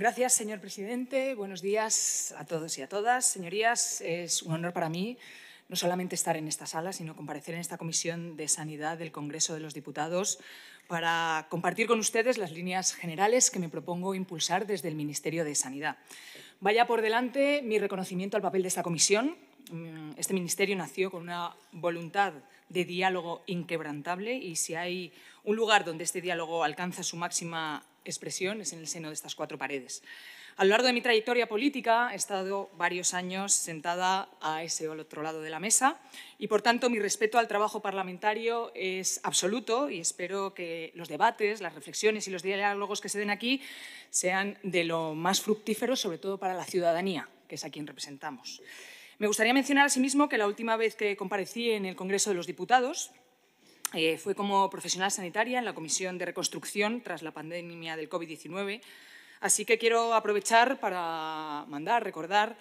Gracias, señor presidente. Buenos días a todos y a todas. Señorías, es un honor para mí no solamente estar en esta sala, sino comparecer en esta Comisión de Sanidad del Congreso de los Diputados para compartir con ustedes las líneas generales que me propongo impulsar desde el Ministerio de Sanidad. Vaya por delante mi reconocimiento al papel de esta comisión. Mm, este ministerio nació con una voluntad de diálogo inquebrantable y si hay un lugar donde este diálogo alcanza su máxima expresiones en el seno de estas cuatro paredes. A lo largo de mi trayectoria política he estado varios años sentada a ese o al otro lado de la mesa y, por tanto, mi respeto al trabajo parlamentario es absoluto y espero que los debates, las reflexiones y los diálogos que se den aquí sean de lo más fructíferos, sobre todo para la ciudadanía, que es a quien representamos. Me gustaría mencionar asimismo que la última vez que comparecí en el Congreso de los Diputados, eh, fue como profesional sanitaria en la Comisión de Reconstrucción tras la pandemia del COVID-19. Así que quiero aprovechar para mandar, recordar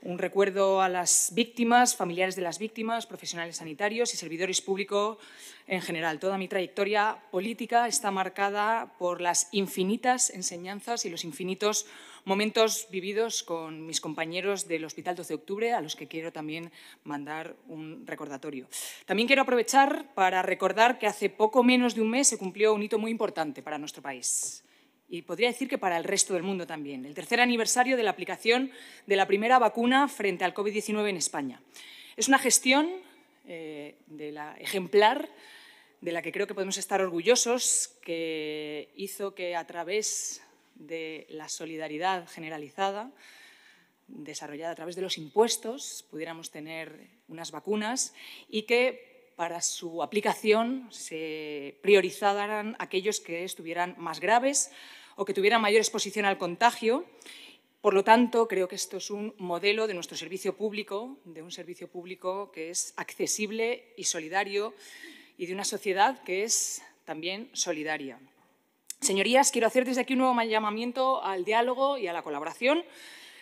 un recuerdo a las víctimas, familiares de las víctimas, profesionales sanitarios y servidores públicos en general. Toda mi trayectoria política está marcada por las infinitas enseñanzas y los infinitos momentos vividos con mis compañeros del Hospital 12 de Octubre, a los que quiero también mandar un recordatorio. También quiero aprovechar para recordar que hace poco menos de un mes se cumplió un hito muy importante para nuestro país y podría decir que para el resto del mundo también, el tercer aniversario de la aplicación de la primera vacuna frente al COVID-19 en España. Es una gestión eh, ejemplar de la que creo que podemos estar orgullosos, que hizo que a través de la solidaridad generalizada, desarrollada a través de los impuestos, pudiéramos tener unas vacunas y que para su aplicación se priorizaran aquellos que estuvieran más graves o que tuvieran mayor exposición al contagio. Por lo tanto, creo que esto es un modelo de nuestro servicio público, de un servicio público que es accesible y solidario y de una sociedad que es también solidaria. Señorías, quiero hacer desde aquí un nuevo llamamiento al diálogo y a la colaboración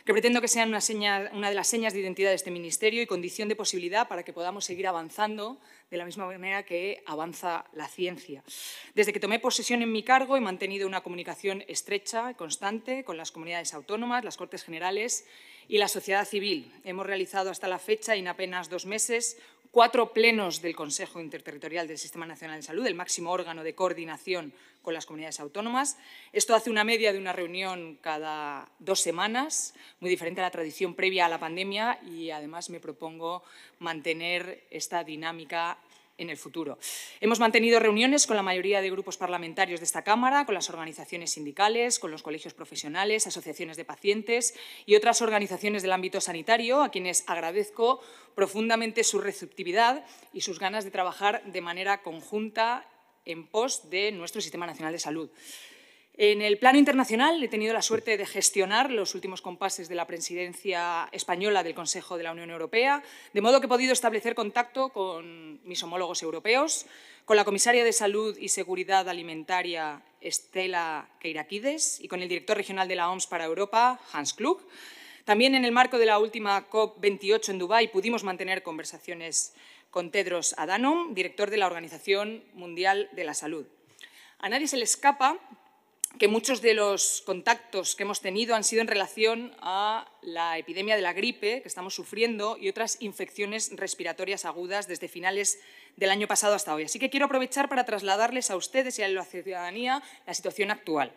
que pretendo que sean una, de las señas de identidad de este ministerio y condición de posibilidad para que podamos seguir avanzando de la misma manera que avanza la ciencia. Desde que tomé posesión en mi cargo he mantenido una comunicación estrecha y constante con las comunidades autónomas, las Cortes Generales y la sociedad civil. Hemos realizado hasta la fecha, en apenas dos meses, cuatro plenos del Consejo Interterritorial del Sistema Nacional de Salud, el máximo órgano de coordinación con las comunidades autónomas. Esto hace una media de una reunión cada dos semanas, muy diferente a la tradición previa a la pandemia y además me propongo mantener esta dinámica en el futuro. Hemos mantenido reuniones con la mayoría de grupos parlamentarios de esta Cámara, con las organizaciones sindicales, con los colegios profesionales, asociaciones de pacientes y otras organizaciones del ámbito sanitario, a quienes agradezco profundamente su receptividad y sus ganas de trabajar de manera conjunta en pos de nuestro Sistema Nacional de Salud. En el plano internacional he tenido la suerte de gestionar los últimos compases de la presidencia española del Consejo de la Unión Europea, de modo que he podido establecer contacto con mis homólogos europeos, con la comisaria de Salud y Seguridad Alimentaria Estela Keirakides y con el director regional de la OMS para Europa, Hans Klug. También en el marco de la última COP28 en Dubái pudimos mantener conversaciones con Tedros Adhanom, director de la Organización Mundial de la Salud. A nadie se le escapa que muchos de los contactos que hemos tenido han sido en relación a la epidemia de la gripe que estamos sufriendo y otras infecciones respiratorias agudas desde finales del año pasado hasta hoy. Así que quiero aprovechar para trasladarles a ustedes y a la ciudadanía la situación actual.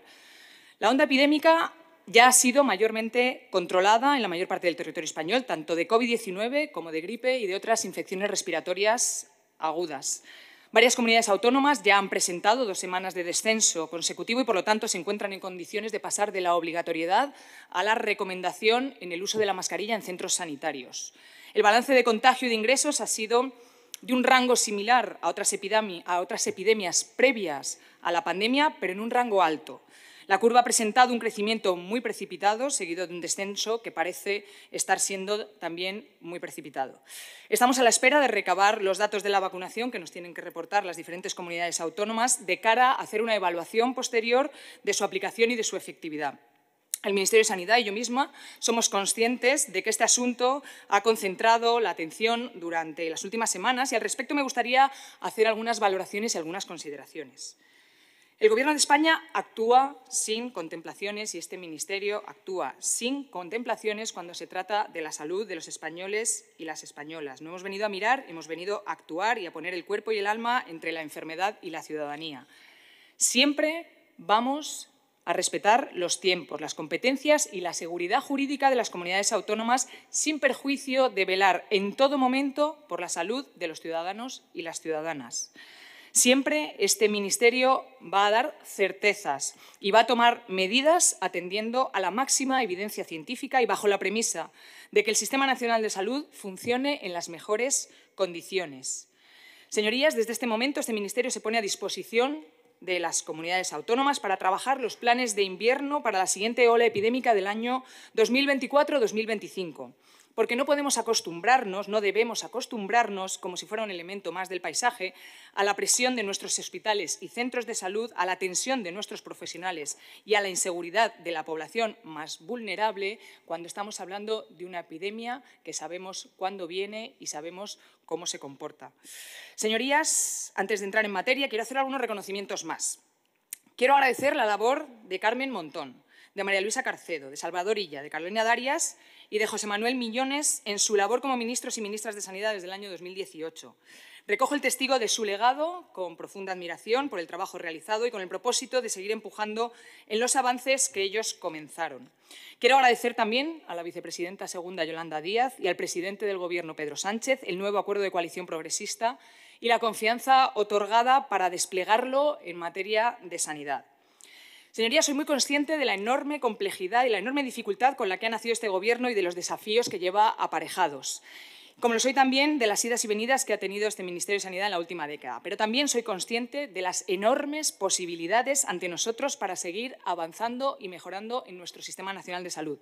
La onda epidémica ya ha sido mayormente controlada en la mayor parte del territorio español, tanto de COVID-19 como de gripe y de otras infecciones respiratorias agudas. Varias comunidades autónomas ya han presentado dos semanas de descenso consecutivo y, por lo tanto, se encuentran en condiciones de pasar de la obligatoriedad a la recomendación en el uso de la mascarilla en centros sanitarios. El balance de contagio y de ingresos ha sido de un rango similar a otras, epidemias previas a la pandemia, pero en un rango alto. La curva ha presentado un crecimiento muy precipitado, seguido de un descenso que parece estar siendo también muy precipitado. Estamos a la espera de recabar los datos de la vacunación que nos tienen que reportar las diferentes comunidades autónomas de cara a hacer una evaluación posterior de su aplicación y de su efectividad. El Ministerio de Sanidad y yo misma somos conscientes de que este asunto ha concentrado la atención durante las últimas semanas y al respecto me gustaría hacer algunas valoraciones y algunas consideraciones. El Gobierno de España actúa sin contemplaciones y este Ministerio actúa sin contemplaciones cuando se trata de la salud de los españoles y las españolas. No hemos venido a mirar, hemos venido a actuar y a poner el cuerpo y el alma entre la enfermedad y la ciudadanía. Siempre vamos a respetar los tiempos, las competencias y la seguridad jurídica de las comunidades autónomas sin perjuicio de velar en todo momento por la salud de los ciudadanos y las ciudadanas. Siempre este Ministerio va a dar certezas y va a tomar medidas atendiendo a la máxima evidencia científica y bajo la premisa de que el Sistema Nacional de Salud funcione en las mejores condiciones. Señorías, desde este momento este Ministerio se pone a disposición de las comunidades autónomas para trabajar los planes de invierno para la siguiente ola epidémica del año 2024-2025 porque no podemos acostumbrarnos, no debemos acostumbrarnos, como si fuera un elemento más del paisaje, a la presión de nuestros hospitales y centros de salud, a la tensión de nuestros profesionales y a la inseguridad de la población más vulnerable cuando estamos hablando de una epidemia que sabemos cuándo viene y sabemos cómo se comporta. Señorías, antes de entrar en materia, quiero hacer algunos reconocimientos más. Quiero agradecer la labor de Carmen Montón, de María Luisa Carcedo, de Salvadorilla, de Carolina Darias y de José Manuel Millones en su labor como ministros y ministras de Sanidad desde el año 2018. Recojo el testigo de su legado con profunda admiración por el trabajo realizado y con el propósito de seguir empujando en los avances que ellos comenzaron. Quiero agradecer también a la vicepresidenta segunda Yolanda Díaz y al presidente del Gobierno Pedro Sánchez el nuevo acuerdo de coalición progresista y la confianza otorgada para desplegarlo en materia de sanidad. Señorías, soy muy consciente de la enorme complejidad y la enorme dificultad con la que ha nacido este Gobierno y de los desafíos que lleva aparejados como lo soy también de las idas y venidas que ha tenido este Ministerio de Sanidad en la última década, pero también soy consciente de las enormes posibilidades ante nosotros para seguir avanzando y mejorando en nuestro Sistema Nacional de Salud.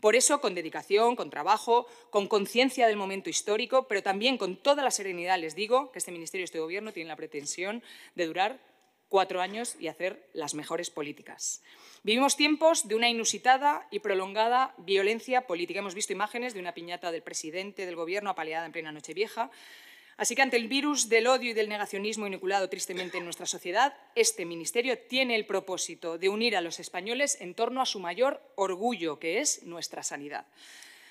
Por eso, con dedicación, con trabajo, con conciencia del momento histórico, pero también con toda la serenidad, les digo que este Ministerio y este Gobierno tienen la pretensión de durar cuatro años y hacer las mejores políticas. Vivimos tiempos de una inusitada y prolongada violencia política. Hemos visto imágenes de una piñata del presidente del gobierno apaleada en plena Nochevieja. Así que ante el virus del odio y del negacionismo inoculado tristemente en nuestra sociedad, este ministerio tiene el propósito de unir a los españoles en torno a su mayor orgullo, que es nuestra sanidad.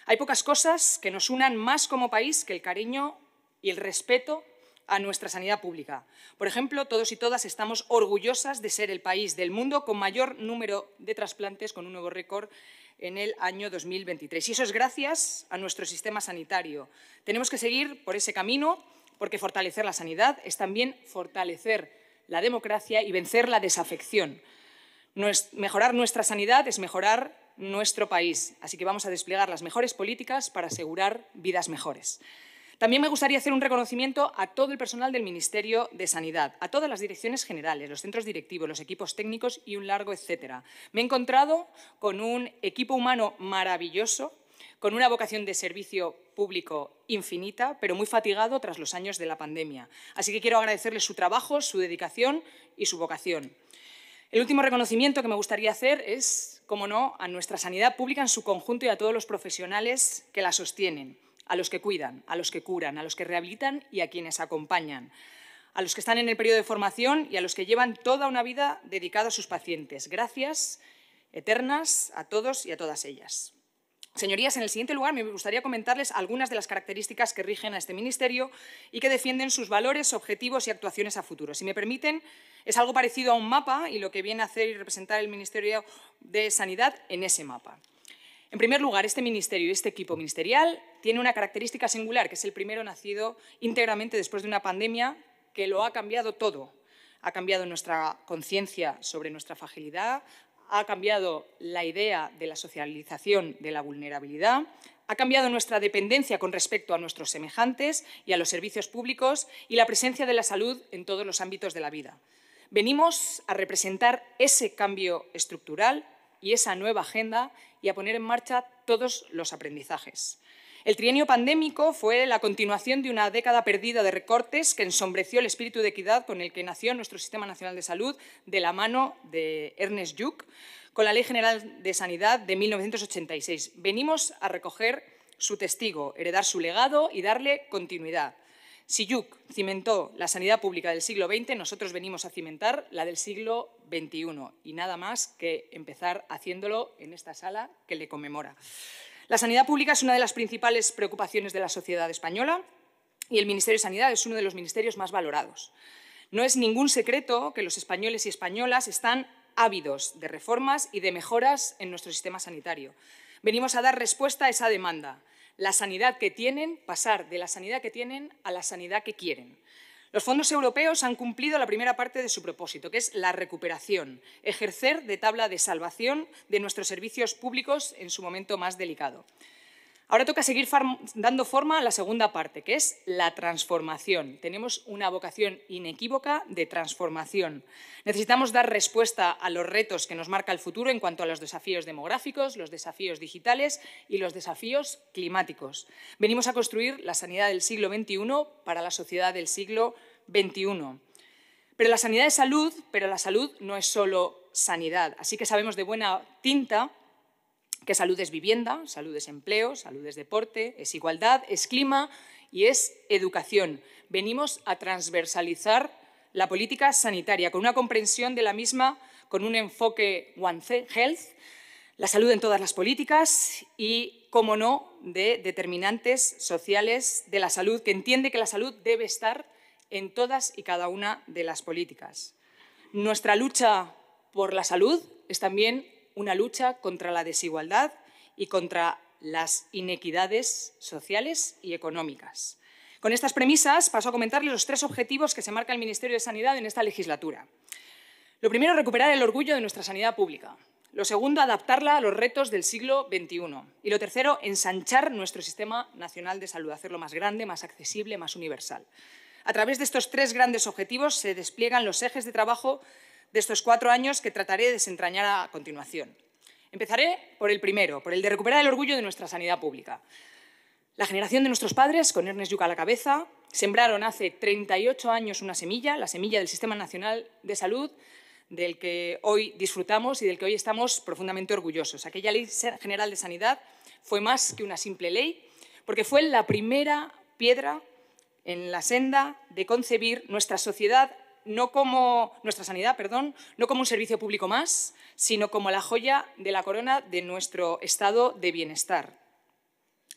Hay pocas cosas que nos unan más como país que el cariño y el respeto a nuestra sanidad pública. Por ejemplo, todos y todas estamos orgullosas de ser el país del mundo con mayor número de trasplantes, con un nuevo récord en el año 2023. Y eso es gracias a nuestro sistema sanitario. Tenemos que seguir por ese camino porque fortalecer la sanidad es también fortalecer la democracia y vencer la desafección. mejorar nuestra sanidad es mejorar nuestro país. Así que vamos a desplegar las mejores políticas para asegurar vidas mejores. También me gustaría hacer un reconocimiento a todo el personal del Ministerio de Sanidad, a todas las direcciones generales, los centros directivos, los equipos técnicos y un largo etcétera. Me he encontrado con un equipo humano maravilloso, con una vocación de servicio público infinita, pero muy fatigado tras los años de la pandemia. Así que quiero agradecerles su trabajo, su dedicación y su vocación. El último reconocimiento que me gustaría hacer es, como no, a nuestra sanidad pública en su conjunto y a todos los profesionales que la sostienen a los que cuidan, a los que curan, a los que rehabilitan y a quienes acompañan, a los que están en el periodo de formación y a los que llevan toda una vida dedicada a sus pacientes. Gracias eternas a todos y a todas ellas. Señorías, en el siguiente lugar me gustaría comentarles algunas de las características que rigen a este ministerio y que defienden sus valores, objetivos y actuaciones a futuro. Si me permiten, es algo parecido a un mapa y lo que viene a hacer y representar el Ministerio de Sanidad en ese mapa. En primer lugar, este ministerio y este equipo ministerial tiene una característica singular, que es el primero nacido íntegramente después de una pandemia que lo ha cambiado todo. Ha cambiado nuestra conciencia sobre nuestra fragilidad, ha cambiado la idea de la socialización de la vulnerabilidad, ha cambiado nuestra dependencia con respecto a nuestros semejantes y a los servicios públicos y la presencia de la salud en todos los ámbitos de la vida. Venimos a representar ese cambio estructural y esa nueva agenda y a poner en marcha todos los aprendizajes. El trienio pandémico fue la continuación de una década perdida de recortes que ensombreció el espíritu de equidad con el que nació nuestro Sistema Nacional de Salud de la mano de Ernest Lluch con la Ley General de Sanidad de 1986. Venimos a recoger su testigo, heredar su legado y darle continuidad. Si Lluch cimentó la sanidad pública del siglo XX, nosotros venimos a cimentar la del siglo XXI y nada más que empezar haciéndolo en esta sala que le conmemora. La sanidad pública es una de las principales preocupaciones de la sociedad española y el Ministerio de Sanidad es uno de los ministerios más valorados. No es ningún secreto que los españoles y españolas están ávidos de reformas y de mejoras en nuestro sistema sanitario. Venimos a dar respuesta a esa demanda, la sanidad que tienen, pasar de la sanidad que tienen a la sanidad que quieren. Los fondos europeos han cumplido la primera parte de su propósito, que es la recuperación, ejercer de tabla de salvación de nuestros servicios públicos en su momento más delicado. Ahora toca seguir dando forma a la segunda parte, que es la transformación. Tenemos una vocación inequívoca de transformación. Necesitamos dar respuesta a los retos que nos marca el futuro en cuanto a los desafíos demográficos, los desafíos digitales y los desafíos climáticos. Venimos a construir la sanidad del siglo XXI para la sociedad del siglo XXI. Pero la sanidad es salud, pero la salud no es solo sanidad. Así que sabemos de buena tinta que salud es vivienda, salud es empleo, salud es deporte, es igualdad, es clima y es educación. Venimos a transversalizar la política sanitaria con una comprensión de la misma, con un enfoque One Health, la salud en todas las políticas y, como no, de determinantes sociales de la salud, que entiende que la salud debe estar en todas y cada una de las políticas. Nuestra lucha por la salud es también una lucha contra la desigualdad y contra las inequidades sociales y económicas. Con estas premisas paso a comentarles los tres objetivos que se marca el Ministerio de Sanidad en esta legislatura. Lo primero, recuperar el orgullo de nuestra sanidad pública. Lo segundo, adaptarla a los retos del siglo XXI. Y lo tercero, ensanchar nuestro sistema nacional de salud, hacerlo más grande, más accesible, más universal. A través de estos tres grandes objetivos se despliegan los ejes de trabajo de estos cuatro años que trataré de desentrañar a continuación. Empezaré por el primero, por el de recuperar el orgullo de nuestra sanidad pública. La generación de nuestros padres, con Ernest Yuca a la cabeza, sembraron hace 38 años una semilla, la semilla del Sistema Nacional de Salud, del que hoy disfrutamos y del que hoy estamos profundamente orgullosos. Aquella Ley General de Sanidad fue más que una simple ley, porque fue la primera piedra en la senda de concebir nuestra sociedad no como nuestra sanidad, perdón, no como un servicio público más, sino como la joya de la corona de nuestro estado de bienestar.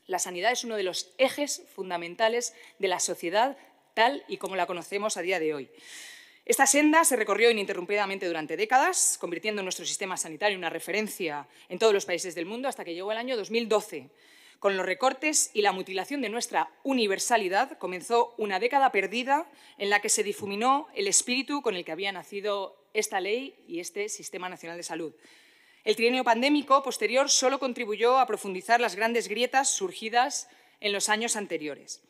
La sanidad es uno de los ejes fundamentales de la sociedad tal y como la conocemos a día de hoy. Esta senda se recorrió ininterrumpidamente durante décadas, convirtiendo nuestro sistema sanitario en una referencia en todos los países del mundo hasta que llegó el año 2012, con los recortes y la mutilación de nuestra universalidad comenzó una década perdida en la que se difuminó el espíritu con el que había nacido esta ley y este Sistema Nacional de Salud. El trienio pandémico posterior solo contribuyó a profundizar las grandes grietas surgidas en los años anteriores.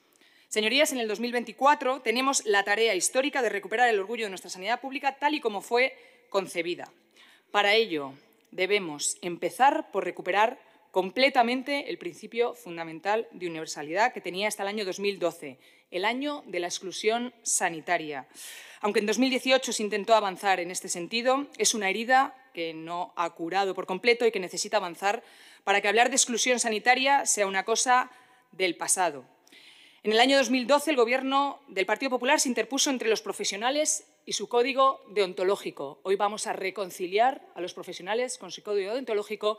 Señorías, en el 2024 tenemos la tarea histórica de recuperar el orgullo de nuestra sanidad pública tal y como fue concebida. Para ello, debemos empezar por recuperar completamente el principio fundamental de universalidad que tenía hasta el año 2012, el año de la exclusión sanitaria. Aunque en 2018 se intentó avanzar en este sentido, es una herida que no ha curado por completo y que necesita avanzar para que hablar de exclusión sanitaria sea una cosa del pasado. En el año 2012, el Gobierno del Partido Popular se interpuso entre los profesionales y su código deontológico. Hoy vamos a reconciliar a los profesionales con su código deontológico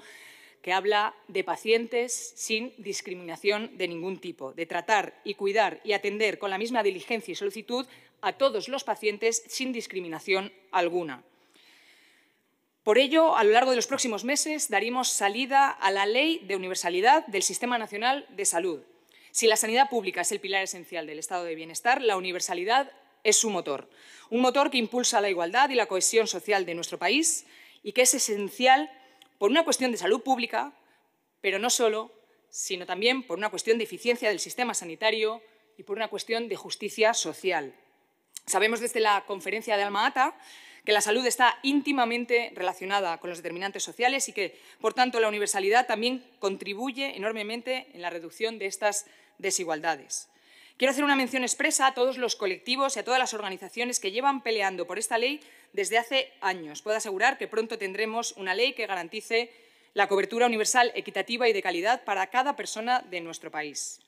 que habla de pacientes sin discriminación de ningún tipo, de tratar y cuidar y atender con la misma diligencia y solicitud a todos los pacientes sin discriminación alguna. Por ello, a lo largo de los próximos meses daremos salida a la Ley de Universalidad del Sistema Nacional de Salud. Si la sanidad pública es el pilar esencial del estado de bienestar, la universalidad es su motor. Un motor que impulsa la igualdad y la cohesión social de nuestro país y que es esencial por una cuestión de salud pública, pero no solo, sino también por una cuestión de eficiencia del sistema sanitario y por una cuestión de justicia social. Sabemos desde la conferencia de Alma Ata que la salud está íntimamente relacionada con los determinantes sociales y que, por tanto, la universalidad también contribuye enormemente en la reducción de estas desigualdades. Quiero hacer una mención expresa a todos los colectivos y a todas las organizaciones que llevan peleando por esta ley desde hace años. Puedo asegurar que pronto tendremos una ley que garantice la cobertura universal, equitativa y de calidad para cada persona de nuestro país.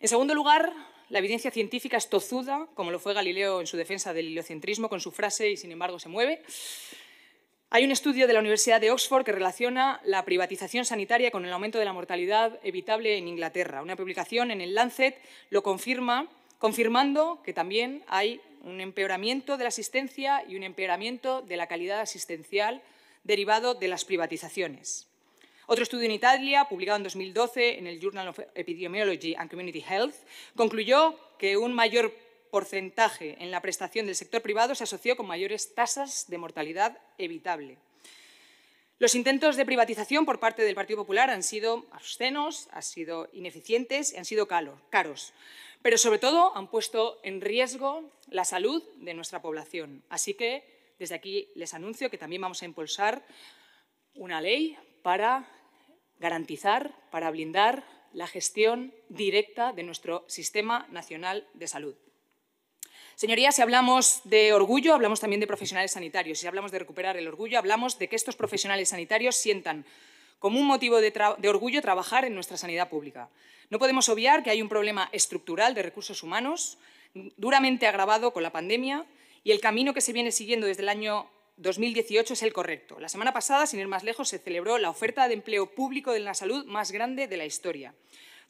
En segundo lugar, la evidencia científica es tozuda, como lo fue Galileo en su defensa del heliocentrismo con su frase y sin embargo se mueve. Hay un estudio de la Universidad de Oxford que relaciona la privatización sanitaria con el aumento de la mortalidad evitable en Inglaterra. Una publicación en el Lancet lo confirma, confirmando que también hay un empeoramiento de la asistencia y un empeoramiento de la calidad asistencial derivado de las privatizaciones. Otro estudio en Italia, publicado en 2012 en el Journal of Epidemiology and Community Health, concluyó que un mayor porcentaje en la prestación del sector privado se asoció con mayores tasas de mortalidad evitable. Los intentos de privatización por parte del Partido Popular han sido obscenos, han sido ineficientes y han sido caros. Pero sobre todo han puesto en riesgo la salud de nuestra población. Así que desde aquí les anuncio que también vamos a impulsar una ley para garantizar, para blindar la gestión directa de nuestro Sistema Nacional de Salud. Señorías, si hablamos de orgullo, hablamos también de profesionales sanitarios. Si hablamos de recuperar el orgullo, hablamos de que estos profesionales sanitarios sientan como un motivo de, orgullo trabajar en nuestra sanidad pública. No podemos obviar que hay un problema estructural de recursos humanos, duramente agravado con la pandemia, y el camino que se viene siguiendo desde el año 2018 es el correcto. La semana pasada, sin ir más lejos, se celebró la oferta de empleo público de la salud más grande de la historia.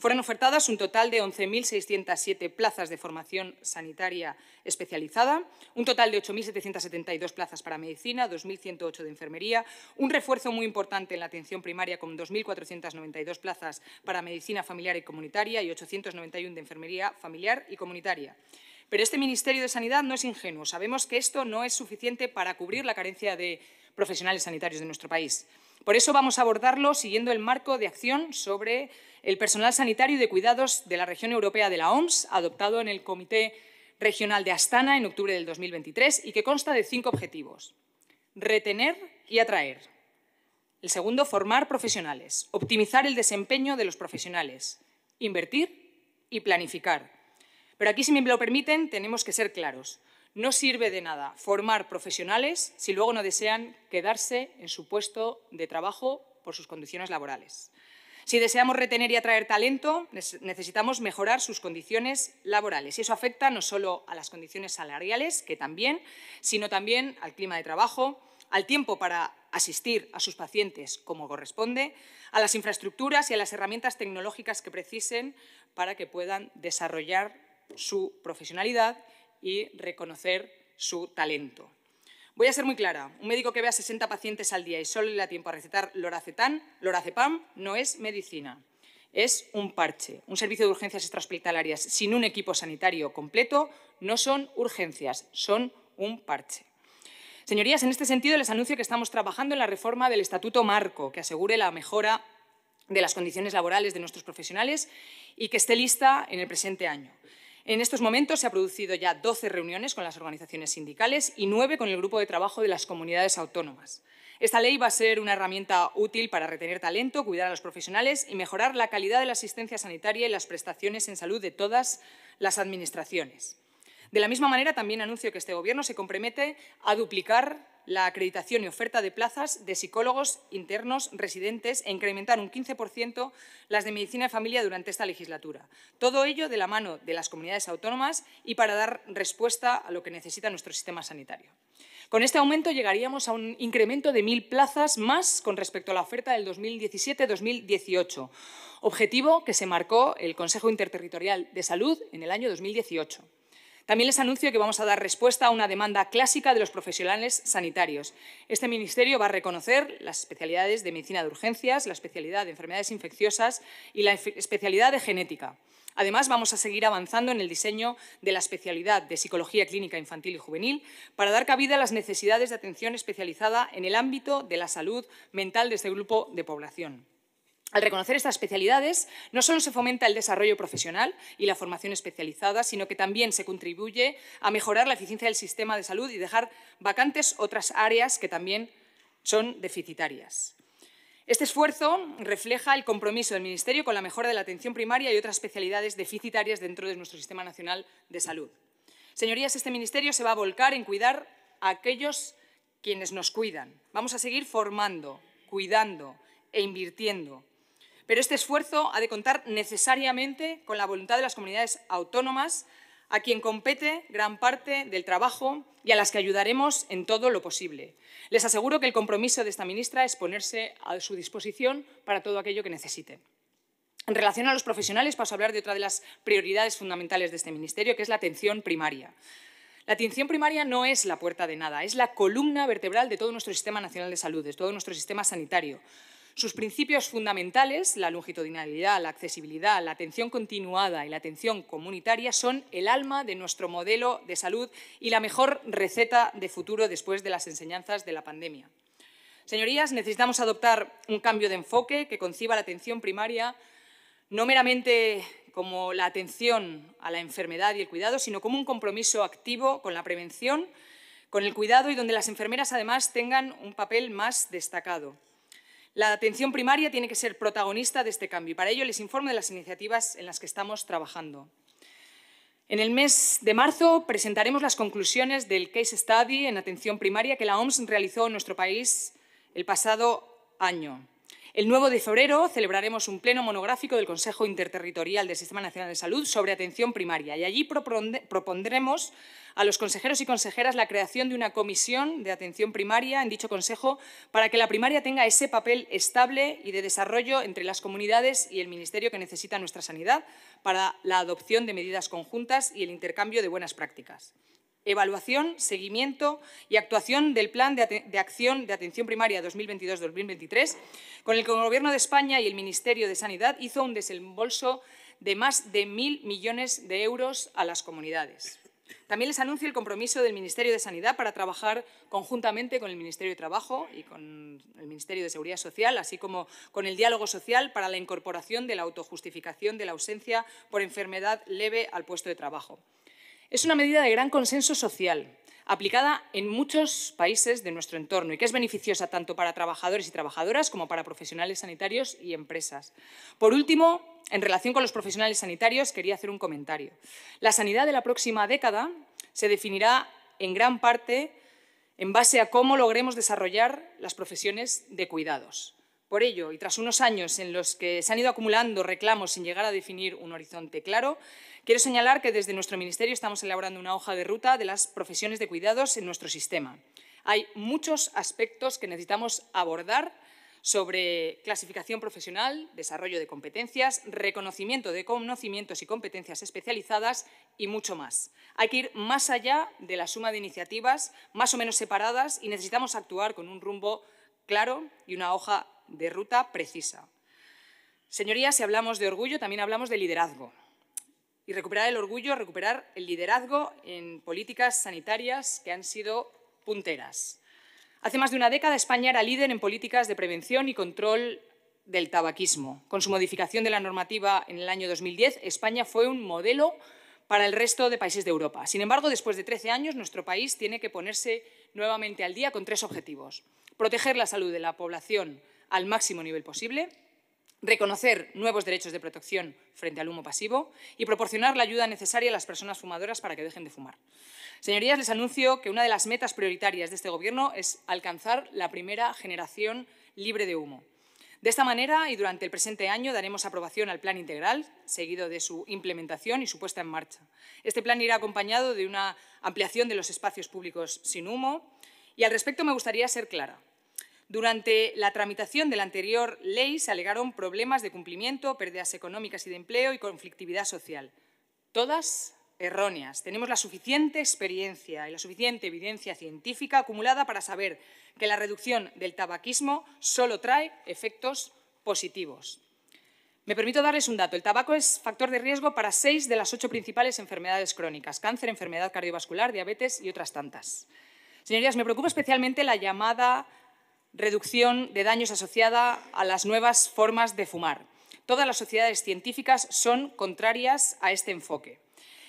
Fueron ofertadas un total de 11.607 plazas de formación sanitaria especializada, un total de 8.772 plazas para medicina, 2.108 de enfermería, un refuerzo muy importante en la atención primaria con 2.492 plazas para medicina familiar y comunitaria y 891 de enfermería familiar y comunitaria. Pero este Ministerio de Sanidad no es ingenuo. Sabemos que esto no es suficiente para cubrir la carencia de profesionales sanitarios de nuestro país. Por eso vamos a abordarlo siguiendo el marco de acción sobre el personal sanitario y de cuidados de la región europea de la OMS, adoptado en el Comité Regional de Astana en octubre del 2023 y que consta de cinco objetivos. Retener y atraer. El segundo, formar profesionales. Optimizar el desempeño de los profesionales. Invertir y planificar. Pero aquí, si me lo permiten, tenemos que ser claros. No sirve de nada formar profesionales si luego no desean quedarse en su puesto de trabajo por sus condiciones laborales. Si deseamos retener y atraer talento, necesitamos mejorar sus condiciones laborales. Y eso afecta no solo a las condiciones salariales, que también, sino también al clima de trabajo, al tiempo para asistir a sus pacientes como corresponde, a las infraestructuras y a las herramientas tecnológicas que precisen para que puedan desarrollar su profesionalidad y reconocer su talento. Voy a ser muy clara. Un médico que vea 60 pacientes al día y solo le da tiempo a recetar loracetam, lorazepam, no es medicina. Es un parche. Un servicio de urgencias extrahospitalarias sin un equipo sanitario completo no son urgencias, son un parche. Señorías, en este sentido les anuncio que estamos trabajando en la reforma del Estatuto Marco, que asegure la mejora de las condiciones laborales de nuestros profesionales y que esté lista en el presente año. En estos momentos se han producido ya 12 reuniones con las organizaciones sindicales y nueve con el Grupo de Trabajo de las Comunidades Autónomas. Esta ley va a ser una herramienta útil para retener talento, cuidar a los profesionales y mejorar la calidad de la asistencia sanitaria y las prestaciones en salud de todas las administraciones. De la misma manera, también anuncio que este Gobierno se compromete a duplicar la acreditación y oferta de plazas de psicólogos internos residentes e incrementar un 15% las de medicina de familia durante esta legislatura. Todo ello de la mano de las comunidades autónomas y para dar respuesta a lo que necesita nuestro sistema sanitario. Con este aumento llegaríamos a un incremento de 1.000 plazas más con respecto a la oferta del 2017-2018, objetivo que se marcó el Consejo Interterritorial de Salud en el año 2018. También les anuncio que vamos a dar respuesta a una demanda clásica de los profesionales sanitarios. Este Ministerio va a reconocer las especialidades de medicina de urgencias, la especialidad de enfermedades infecciosas y la especialidad de genética. Además, vamos a seguir avanzando en el diseño de la especialidad de psicología clínica infantil y juvenil para dar cabida a las necesidades de atención especializada en el ámbito de la salud mental de este grupo de población. Al reconocer estas especialidades, no solo se fomenta el desarrollo profesional y la formación especializada, sino que también se contribuye a mejorar la eficiencia del sistema de salud y dejar vacantes otras áreas que también son deficitarias. Este esfuerzo refleja el compromiso del Ministerio con la mejora de la atención primaria y otras especialidades deficitarias dentro de nuestro Sistema Nacional de Salud. Señorías, este Ministerio se va a volcar en cuidar a aquellos quienes nos cuidan. Vamos a seguir formando, cuidando e invirtiendo pero este esfuerzo ha de contar necesariamente con la voluntad de las comunidades autónomas, a quien compete gran parte del trabajo y a las que ayudaremos en todo lo posible. Les aseguro que el compromiso de esta ministra es ponerse a su disposición para todo aquello que necesite. En relación a los profesionales, paso a hablar de otra de las prioridades fundamentales de este ministerio, que es la atención primaria. La atención primaria no es la puerta de nada, es la columna vertebral de todo nuestro sistema nacional de salud, de todo nuestro sistema sanitario. Sus principios fundamentales, la longitudinalidad, la accesibilidad, la atención continuada y la atención comunitaria, son el alma de nuestro modelo de salud y la mejor receta de futuro después de las enseñanzas de la pandemia. Señorías, necesitamos adoptar un cambio de enfoque que conciba la atención primaria no meramente como la atención a la enfermedad y el cuidado, sino como un compromiso activo con la prevención, con el cuidado y donde las enfermeras además tengan un papel más destacado. La atención primaria tiene que ser protagonista de este cambio y para ello les informo de las iniciativas en las que estamos trabajando. En el mes de marzo presentaremos las conclusiones del Case Study en atención primaria que la OMS realizó en nuestro país el pasado año. El 9 de febrero celebraremos un pleno monográfico del Consejo Interterritorial del Sistema Nacional de Salud sobre atención primaria y allí propondremos a los consejeros y consejeras la creación de una comisión de atención primaria en dicho Consejo para que la primaria tenga ese papel estable y de desarrollo entre las comunidades y el Ministerio que necesita nuestra sanidad para la adopción de medidas conjuntas y el intercambio de buenas prácticas evaluación, seguimiento y actuación del Plan de, Acción de Atención Primaria 2022-2023, con el que el Gobierno de España y el Ministerio de Sanidad hizo un desembolso de más de mil millones de euros a las comunidades. También les anuncio el compromiso del Ministerio de Sanidad para trabajar conjuntamente con el Ministerio de Trabajo y con el Ministerio de Seguridad Social, así como con el diálogo social para la incorporación de la autojustificación de la ausencia por enfermedad leve al puesto de trabajo. Es una medida de gran consenso social, aplicada en muchos países de nuestro entorno y que es beneficiosa tanto para trabajadores y trabajadoras como para profesionales sanitarios y empresas. Por último, en relación con los profesionales sanitarios, quería hacer un comentario. La sanidad de la próxima década se definirá en gran parte en base a cómo logremos desarrollar las profesiones de cuidados. Por ello, y tras unos años en los que se han ido acumulando reclamos sin llegar a definir un horizonte claro, quiero señalar que desde nuestro Ministerio estamos elaborando una hoja de ruta de las profesiones de cuidados en nuestro sistema. Hay muchos aspectos que necesitamos abordar sobre clasificación profesional, desarrollo de competencias, reconocimiento de conocimientos y competencias especializadas y mucho más. Hay que ir más allá de la suma de iniciativas más o menos separadas y necesitamos actuar con un rumbo claro y una hoja de ruta precisa. Señorías, si hablamos de orgullo, también hablamos de liderazgo. Y recuperar el orgullo, recuperar el liderazgo en políticas sanitarias que han sido punteras. Hace más de una década España era líder en políticas de prevención y control del tabaquismo. Con su modificación de la normativa en el año 2010, España fue un modelo para el resto de países de Europa. Sin embargo, después de 13 años, nuestro país tiene que ponerse nuevamente al día con tres objetivos. Proteger la salud de la población al máximo nivel posible, reconocer nuevos derechos de protección frente al humo pasivo y proporcionar la ayuda necesaria a las personas fumadoras para que dejen de fumar. Señorías, les anuncio que una de las metas prioritarias de este Gobierno es alcanzar la primera generación libre de humo. De esta manera y durante el presente año daremos aprobación al plan integral, seguido de su implementación y su puesta en marcha. Este plan irá acompañado de una ampliación de los espacios públicos sin humo y al respecto me gustaría ser clara. Durante la tramitación de la anterior ley se alegaron problemas de cumplimiento, pérdidas económicas y de empleo y conflictividad social. Todas erróneas. Tenemos la suficiente experiencia y la suficiente evidencia científica acumulada para saber que la reducción del tabaquismo solo trae efectos positivos. Me permito darles un dato. El tabaco es factor de riesgo para seis de las ocho principales enfermedades crónicas, cáncer, enfermedad cardiovascular, diabetes y otras tantas. Señorías, me preocupa especialmente la llamada reducción de daños asociada a las nuevas formas de fumar. Todas las sociedades científicas son contrarias a este enfoque.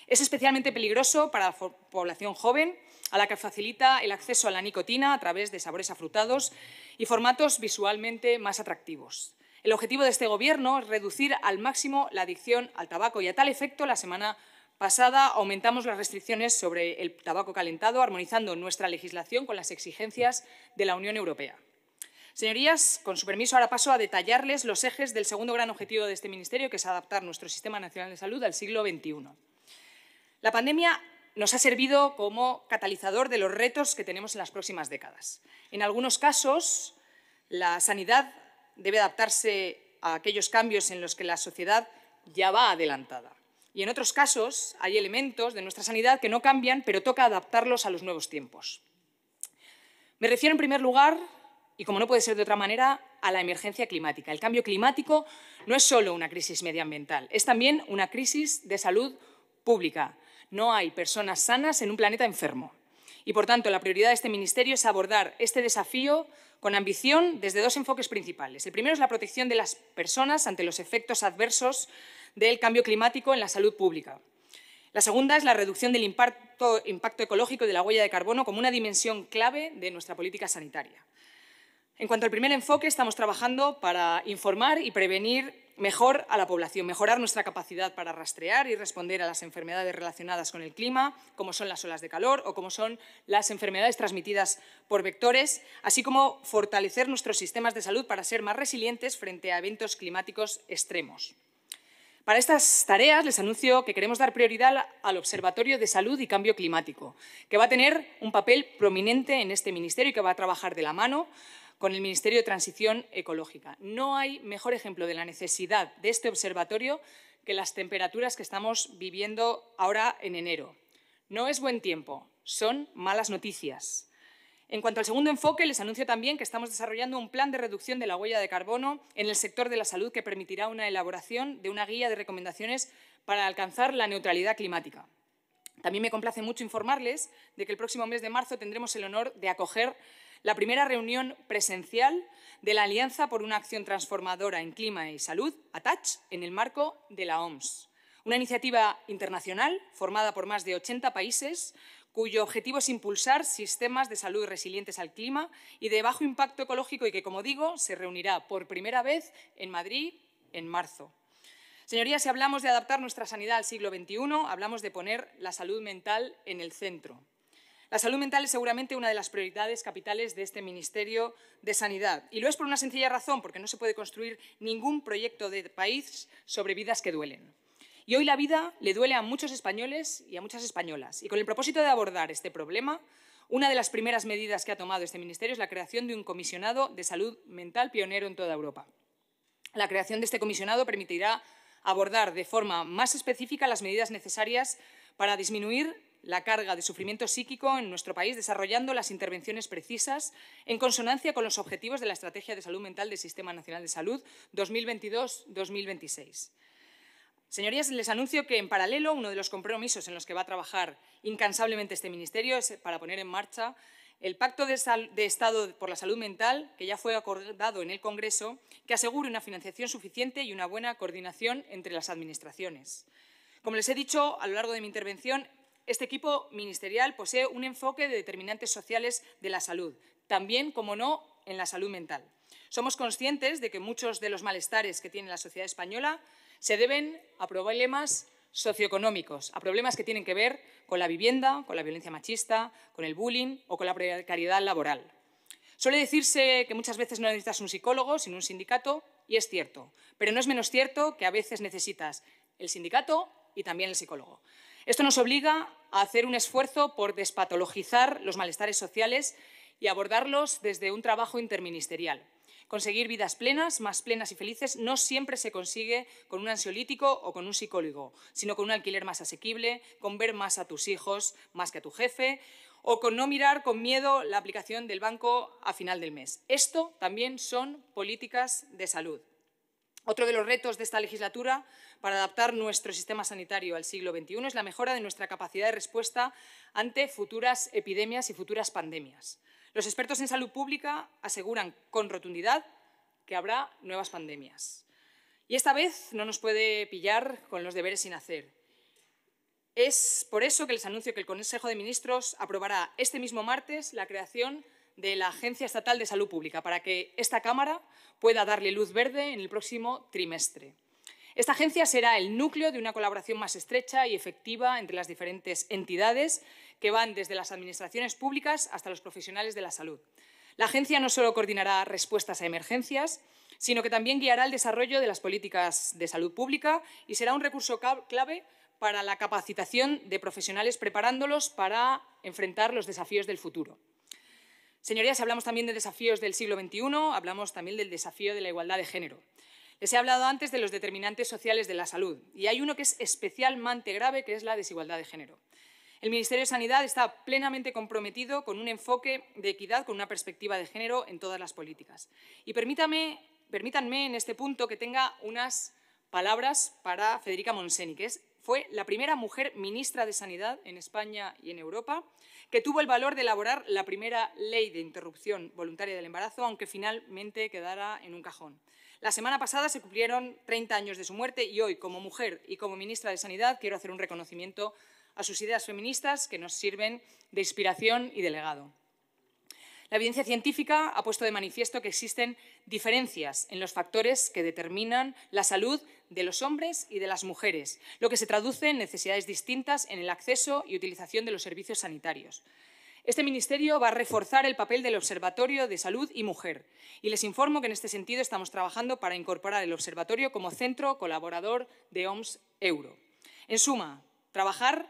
Es especialmente peligroso para la población joven, a la que facilita el acceso a la nicotina a través de sabores afrutados y formatos visualmente más atractivos. El objetivo de este Gobierno es reducir al máximo la adicción al tabaco y a tal efecto la semana pasada aumentamos las restricciones sobre el tabaco calentado, armonizando nuestra legislación con las exigencias de la Unión Europea. Señorías, con su permiso, ahora paso a detallarles los ejes del segundo gran objetivo de este Ministerio, que es adaptar nuestro Sistema Nacional de Salud al siglo XXI. La pandemia nos ha servido como catalizador de los retos que tenemos en las próximas décadas. En algunos casos, la sanidad debe adaptarse a aquellos cambios en los que la sociedad ya va adelantada. Y en otros casos hay elementos de nuestra sanidad que no cambian, pero toca adaptarlos a los nuevos tiempos. Me refiero en primer lugar y como no puede ser de otra manera, a la emergencia climática. El cambio climático no es solo una crisis medioambiental, es también una crisis de salud pública. No hay personas sanas en un planeta enfermo. Y, por tanto, la prioridad de este Ministerio es abordar este desafío con ambición desde dos enfoques principales. El primero es la protección de las personas ante los efectos adversos del cambio climático en la salud pública. La segunda es la reducción del impacto, ecológico de la huella de carbono como una dimensión clave de nuestra política sanitaria. En cuanto al primer enfoque, estamos trabajando para informar y prevenir mejor a la población, mejorar nuestra capacidad para rastrear y responder a las enfermedades relacionadas con el clima, como son las olas de calor o como son las enfermedades transmitidas por vectores, así como fortalecer nuestros sistemas de salud para ser más resilientes frente a eventos climáticos extremos. Para estas tareas les anuncio que queremos dar prioridad al Observatorio de Salud y Cambio Climático, que va a tener un papel prominente en este ministerio y que va a trabajar de la mano con el Ministerio de Transición Ecológica. No hay mejor ejemplo de la necesidad de este observatorio que las temperaturas que estamos viviendo ahora en enero. No es buen tiempo, son malas noticias. En cuanto al segundo enfoque, les anuncio también que estamos desarrollando un plan de reducción de la huella de carbono en el sector de la salud que permitirá una elaboración de una guía de recomendaciones para alcanzar la neutralidad climática. También me complace mucho informarles de que el próximo mes de marzo tendremos el honor de acoger la primera reunión presencial de la Alianza por una Acción Transformadora en Clima y Salud, ATACH, en el marco de la OMS. Una iniciativa internacional formada por más de 80 países cuyo objetivo es impulsar sistemas de salud resilientes al clima y de bajo impacto ecológico y que, como digo, se reunirá por primera vez en Madrid en marzo. Señorías, si hablamos de adaptar nuestra sanidad al siglo XXI, hablamos de poner la salud mental en el centro. La salud mental es seguramente una de las prioridades capitales de este Ministerio de Sanidad. Y lo es por una sencilla razón, porque no se puede construir ningún proyecto de país sobre vidas que duelen. Y hoy la vida le duele a muchos españoles y a muchas españolas. Y con el propósito de abordar este problema, una de las primeras medidas que ha tomado este Ministerio es la creación de un comisionado de salud mental pionero en toda Europa. La creación de este comisionado permitirá abordar de forma más específica las medidas necesarias para disminuir la carga de sufrimiento psíquico en nuestro país desarrollando las intervenciones precisas en consonancia con los objetivos de la Estrategia de Salud Mental del Sistema Nacional de Salud 2022-2026. Señorías, les anuncio que en paralelo uno de los compromisos en los que va a trabajar incansablemente este ministerio es para poner en marcha el Pacto de, Estado por la Salud Mental, que ya fue acordado en el Congreso, que asegure una financiación suficiente y una buena coordinación entre las Administraciones. Como les he dicho a lo largo de mi intervención, este equipo ministerial posee un enfoque de determinantes sociales de la salud, también, como no, en la salud mental. Somos conscientes de que muchos de los malestares que tiene la sociedad española se deben a problemas socioeconómicos, a problemas que tienen que ver con la vivienda, con la violencia machista, con el bullying o con la precariedad laboral. Suele decirse que muchas veces no necesitas un psicólogo, sino un sindicato, y es cierto, pero no es menos cierto que a veces necesitas el sindicato y también el psicólogo. Esto nos obliga a hacer un esfuerzo por despatologizar los malestares sociales y abordarlos desde un trabajo interministerial. Conseguir vidas plenas, más plenas y felices, no siempre se consigue con un ansiolítico o con un psicólogo, sino con un alquiler más asequible, con ver más a tus hijos más que a tu jefe o con no mirar con miedo la aplicación del banco a final del mes. Esto también son políticas de salud. Otro de los retos de esta legislatura para adaptar nuestro sistema sanitario al siglo XXI es la mejora de nuestra capacidad de respuesta ante futuras epidemias y futuras pandemias. Los expertos en salud pública aseguran con rotundidad que habrá nuevas pandemias. Y esta vez no nos puede pillar con los deberes sin hacer. Es por eso que les anuncio que el Consejo de Ministros aprobará este mismo martes la creación de la Agencia Estatal de Salud Pública para que esta Cámara pueda darle luz verde en el próximo trimestre. Esta agencia será el núcleo de una colaboración más estrecha y efectiva entre las diferentes entidades que van desde las administraciones públicas hasta los profesionales de la salud. La agencia no solo coordinará respuestas a emergencias, sino que también guiará el desarrollo de las políticas de salud pública y será un recurso clave para la capacitación de profesionales preparándolos para enfrentar los desafíos del futuro. Señorías, hablamos también de desafíos del siglo XXI, hablamos también del desafío de la igualdad de género. Les he hablado antes de los determinantes sociales de la salud y hay uno que es especialmente grave, que es la desigualdad de género. El Ministerio de Sanidad está plenamente comprometido con un enfoque de equidad, con una perspectiva de género en todas las políticas. Y permítanme en este punto que tenga unas palabras para Federica Monseni, que fue la primera mujer ministra de Sanidad en España y en Europa, que tuvo el valor de elaborar la primera ley de interrupción voluntaria del embarazo, aunque finalmente quedara en un cajón. La semana pasada se cumplieron 30 años de su muerte y hoy, como mujer y como ministra de Sanidad, quiero hacer un reconocimiento a sus ideas feministas que nos sirven de inspiración y de legado. La evidencia científica ha puesto de manifiesto que existen diferencias en los factores que determinan la salud de los hombres y de las mujeres, lo que se traduce en necesidades distintas en el acceso y utilización de los servicios sanitarios. Este ministerio va a reforzar el papel del Observatorio de Salud y Mujer y les informo que en este sentido estamos trabajando para incorporar el observatorio como centro colaborador de OMS Euro. En suma, trabajar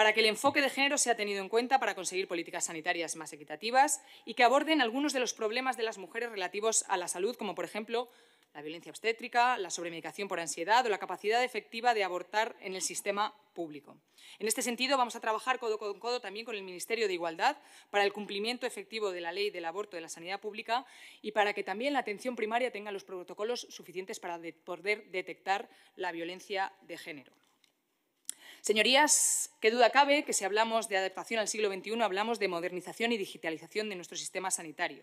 para que el enfoque de género sea tenido en cuenta para conseguir políticas sanitarias más equitativas y que aborden algunos de los problemas de las mujeres relativos a la salud, como por ejemplo la violencia obstétrica, la sobremedicación por ansiedad o la capacidad efectiva de abortar en el sistema público. En este sentido, vamos a trabajar codo con codo también con el Ministerio de Igualdad para el cumplimiento efectivo de la ley del aborto de la sanidad pública y para que también la atención primaria tenga los protocolos suficientes para poder detectar la violencia de género. Señorías, qué duda cabe que si hablamos de adaptación al siglo XXI, hablamos de modernización y digitalización de nuestro sistema sanitario.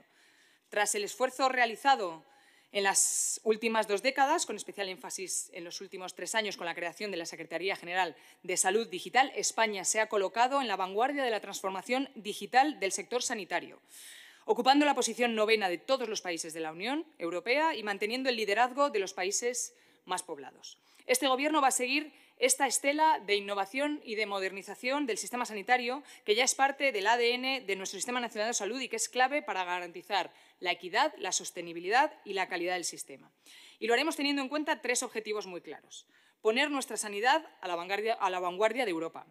Tras el esfuerzo realizado en las últimas dos décadas, con especial énfasis en los últimos tres años con la creación de la Secretaría General de Salud Digital, España se ha colocado en la vanguardia de la transformación digital del sector sanitario, ocupando la posición novena de todos los países de la Unión Europea y manteniendo el liderazgo de los países más poblados. Este Gobierno va a seguir esta estela de innovación y de modernización del sistema sanitario que ya es parte del ADN de nuestro Sistema Nacional de Salud y que es clave para garantizar la equidad, la sostenibilidad y la calidad del sistema. Y lo haremos teniendo en cuenta tres objetivos muy claros. Poner nuestra sanidad a la vanguardia, a la vanguardia de Europa,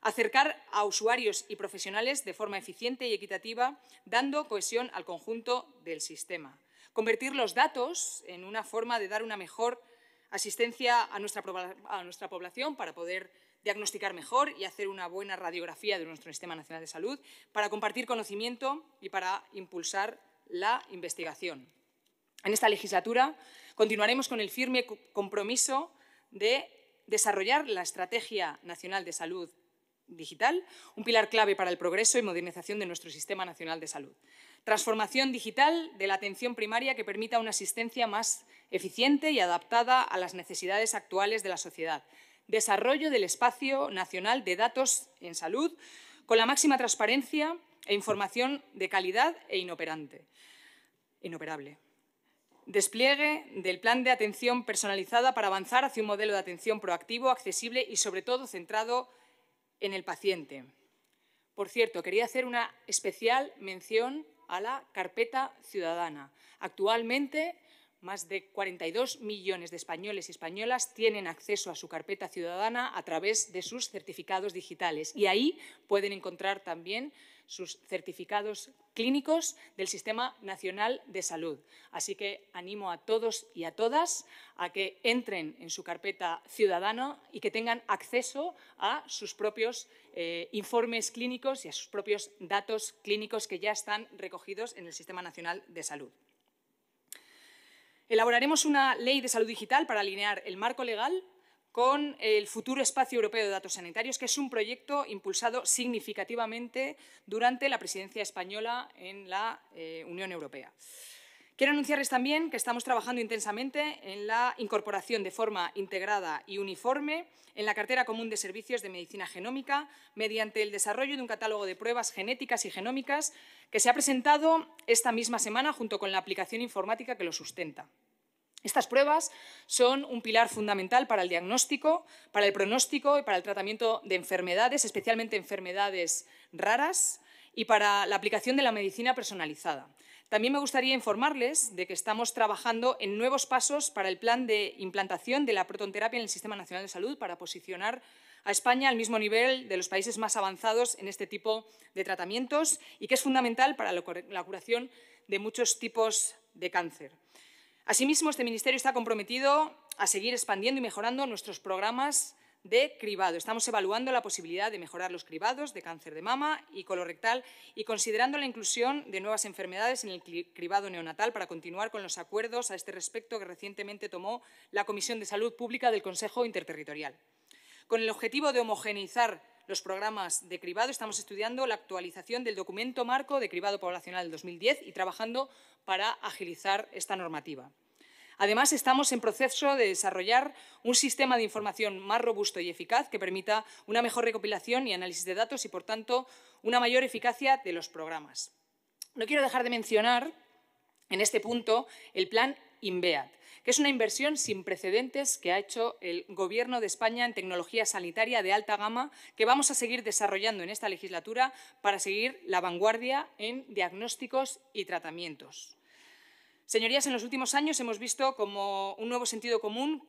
acercar a usuarios y profesionales de forma eficiente y equitativa, dando cohesión al conjunto del sistema. Convertir los datos en una forma de dar una mejor asistencia a nuestra, población para poder diagnosticar mejor y hacer una buena radiografía de nuestro Sistema Nacional de Salud, para compartir conocimiento y para impulsar la investigación. En esta legislatura continuaremos con el firme compromiso de desarrollar la Estrategia Nacional de Salud Digital, un pilar clave para el progreso y modernización de nuestro Sistema Nacional de Salud. Transformación digital de la atención primaria que permita una asistencia más eficiente y adaptada a las necesidades actuales de la sociedad. Desarrollo del espacio nacional de datos en salud con la máxima transparencia e información de calidad e inoperante, inoperable. Despliegue del plan de atención personalizada para avanzar hacia un modelo de atención proactivo, accesible y, sobre todo, centrado en el paciente. Por cierto, quería hacer una especial mención a la carpeta ciudadana. Actualmente más de 42 millones de españoles y españolas tienen acceso a su carpeta ciudadana a través de sus certificados digitales y ahí pueden encontrar también sus certificados clínicos del Sistema Nacional de Salud. Así que animo a todos y a todas a que entren en su carpeta ciudadana y que tengan acceso a sus propios eh, informes clínicos y a sus propios datos clínicos que ya están recogidos en el Sistema Nacional de Salud. Elaboraremos una ley de salud digital para alinear el marco legal con el futuro espacio europeo de datos sanitarios, que es un proyecto impulsado significativamente durante la presidencia española en la eh, Unión Europea. Quiero anunciarles también que estamos trabajando intensamente en la incorporación de forma integrada y uniforme en la cartera común de servicios de medicina genómica mediante el desarrollo de un catálogo de pruebas genéticas y genómicas que se ha presentado esta misma semana junto con la aplicación informática que lo sustenta. Estas pruebas son un pilar fundamental para el diagnóstico, para el pronóstico y para el tratamiento de enfermedades, especialmente enfermedades raras, y para la aplicación de la medicina personalizada. También me gustaría informarles de que estamos trabajando en nuevos pasos para el plan de implantación de la protonterapia en el Sistema Nacional de Salud para posicionar a España al mismo nivel de los países más avanzados en este tipo de tratamientos y que es fundamental para la curación de muchos tipos de cáncer. Asimismo, este Ministerio está comprometido a seguir expandiendo y mejorando nuestros programas de cribado. Estamos evaluando la posibilidad de mejorar los cribados de cáncer de mama y colorectal y considerando la inclusión de nuevas enfermedades en el cribado neonatal para continuar con los acuerdos a este respecto que recientemente tomó la Comisión de Salud Pública del Consejo Interterritorial. Con el objetivo de homogeneizar los programas de cribado, estamos estudiando la actualización del documento marco de cribado poblacional del 2010 y trabajando para agilizar esta normativa. Además, estamos en proceso de desarrollar un sistema de información más robusto y eficaz que permita una mejor recopilación y análisis de datos y, por tanto, una mayor eficacia de los programas. No quiero dejar de mencionar en este punto el plan INVEAT, que es una inversión sin precedentes que ha hecho el Gobierno de España en tecnología sanitaria de alta gama que vamos a seguir desarrollando en esta legislatura para seguir la vanguardia en diagnósticos y tratamientos. Señorías, en los últimos años hemos visto como un nuevo sentido común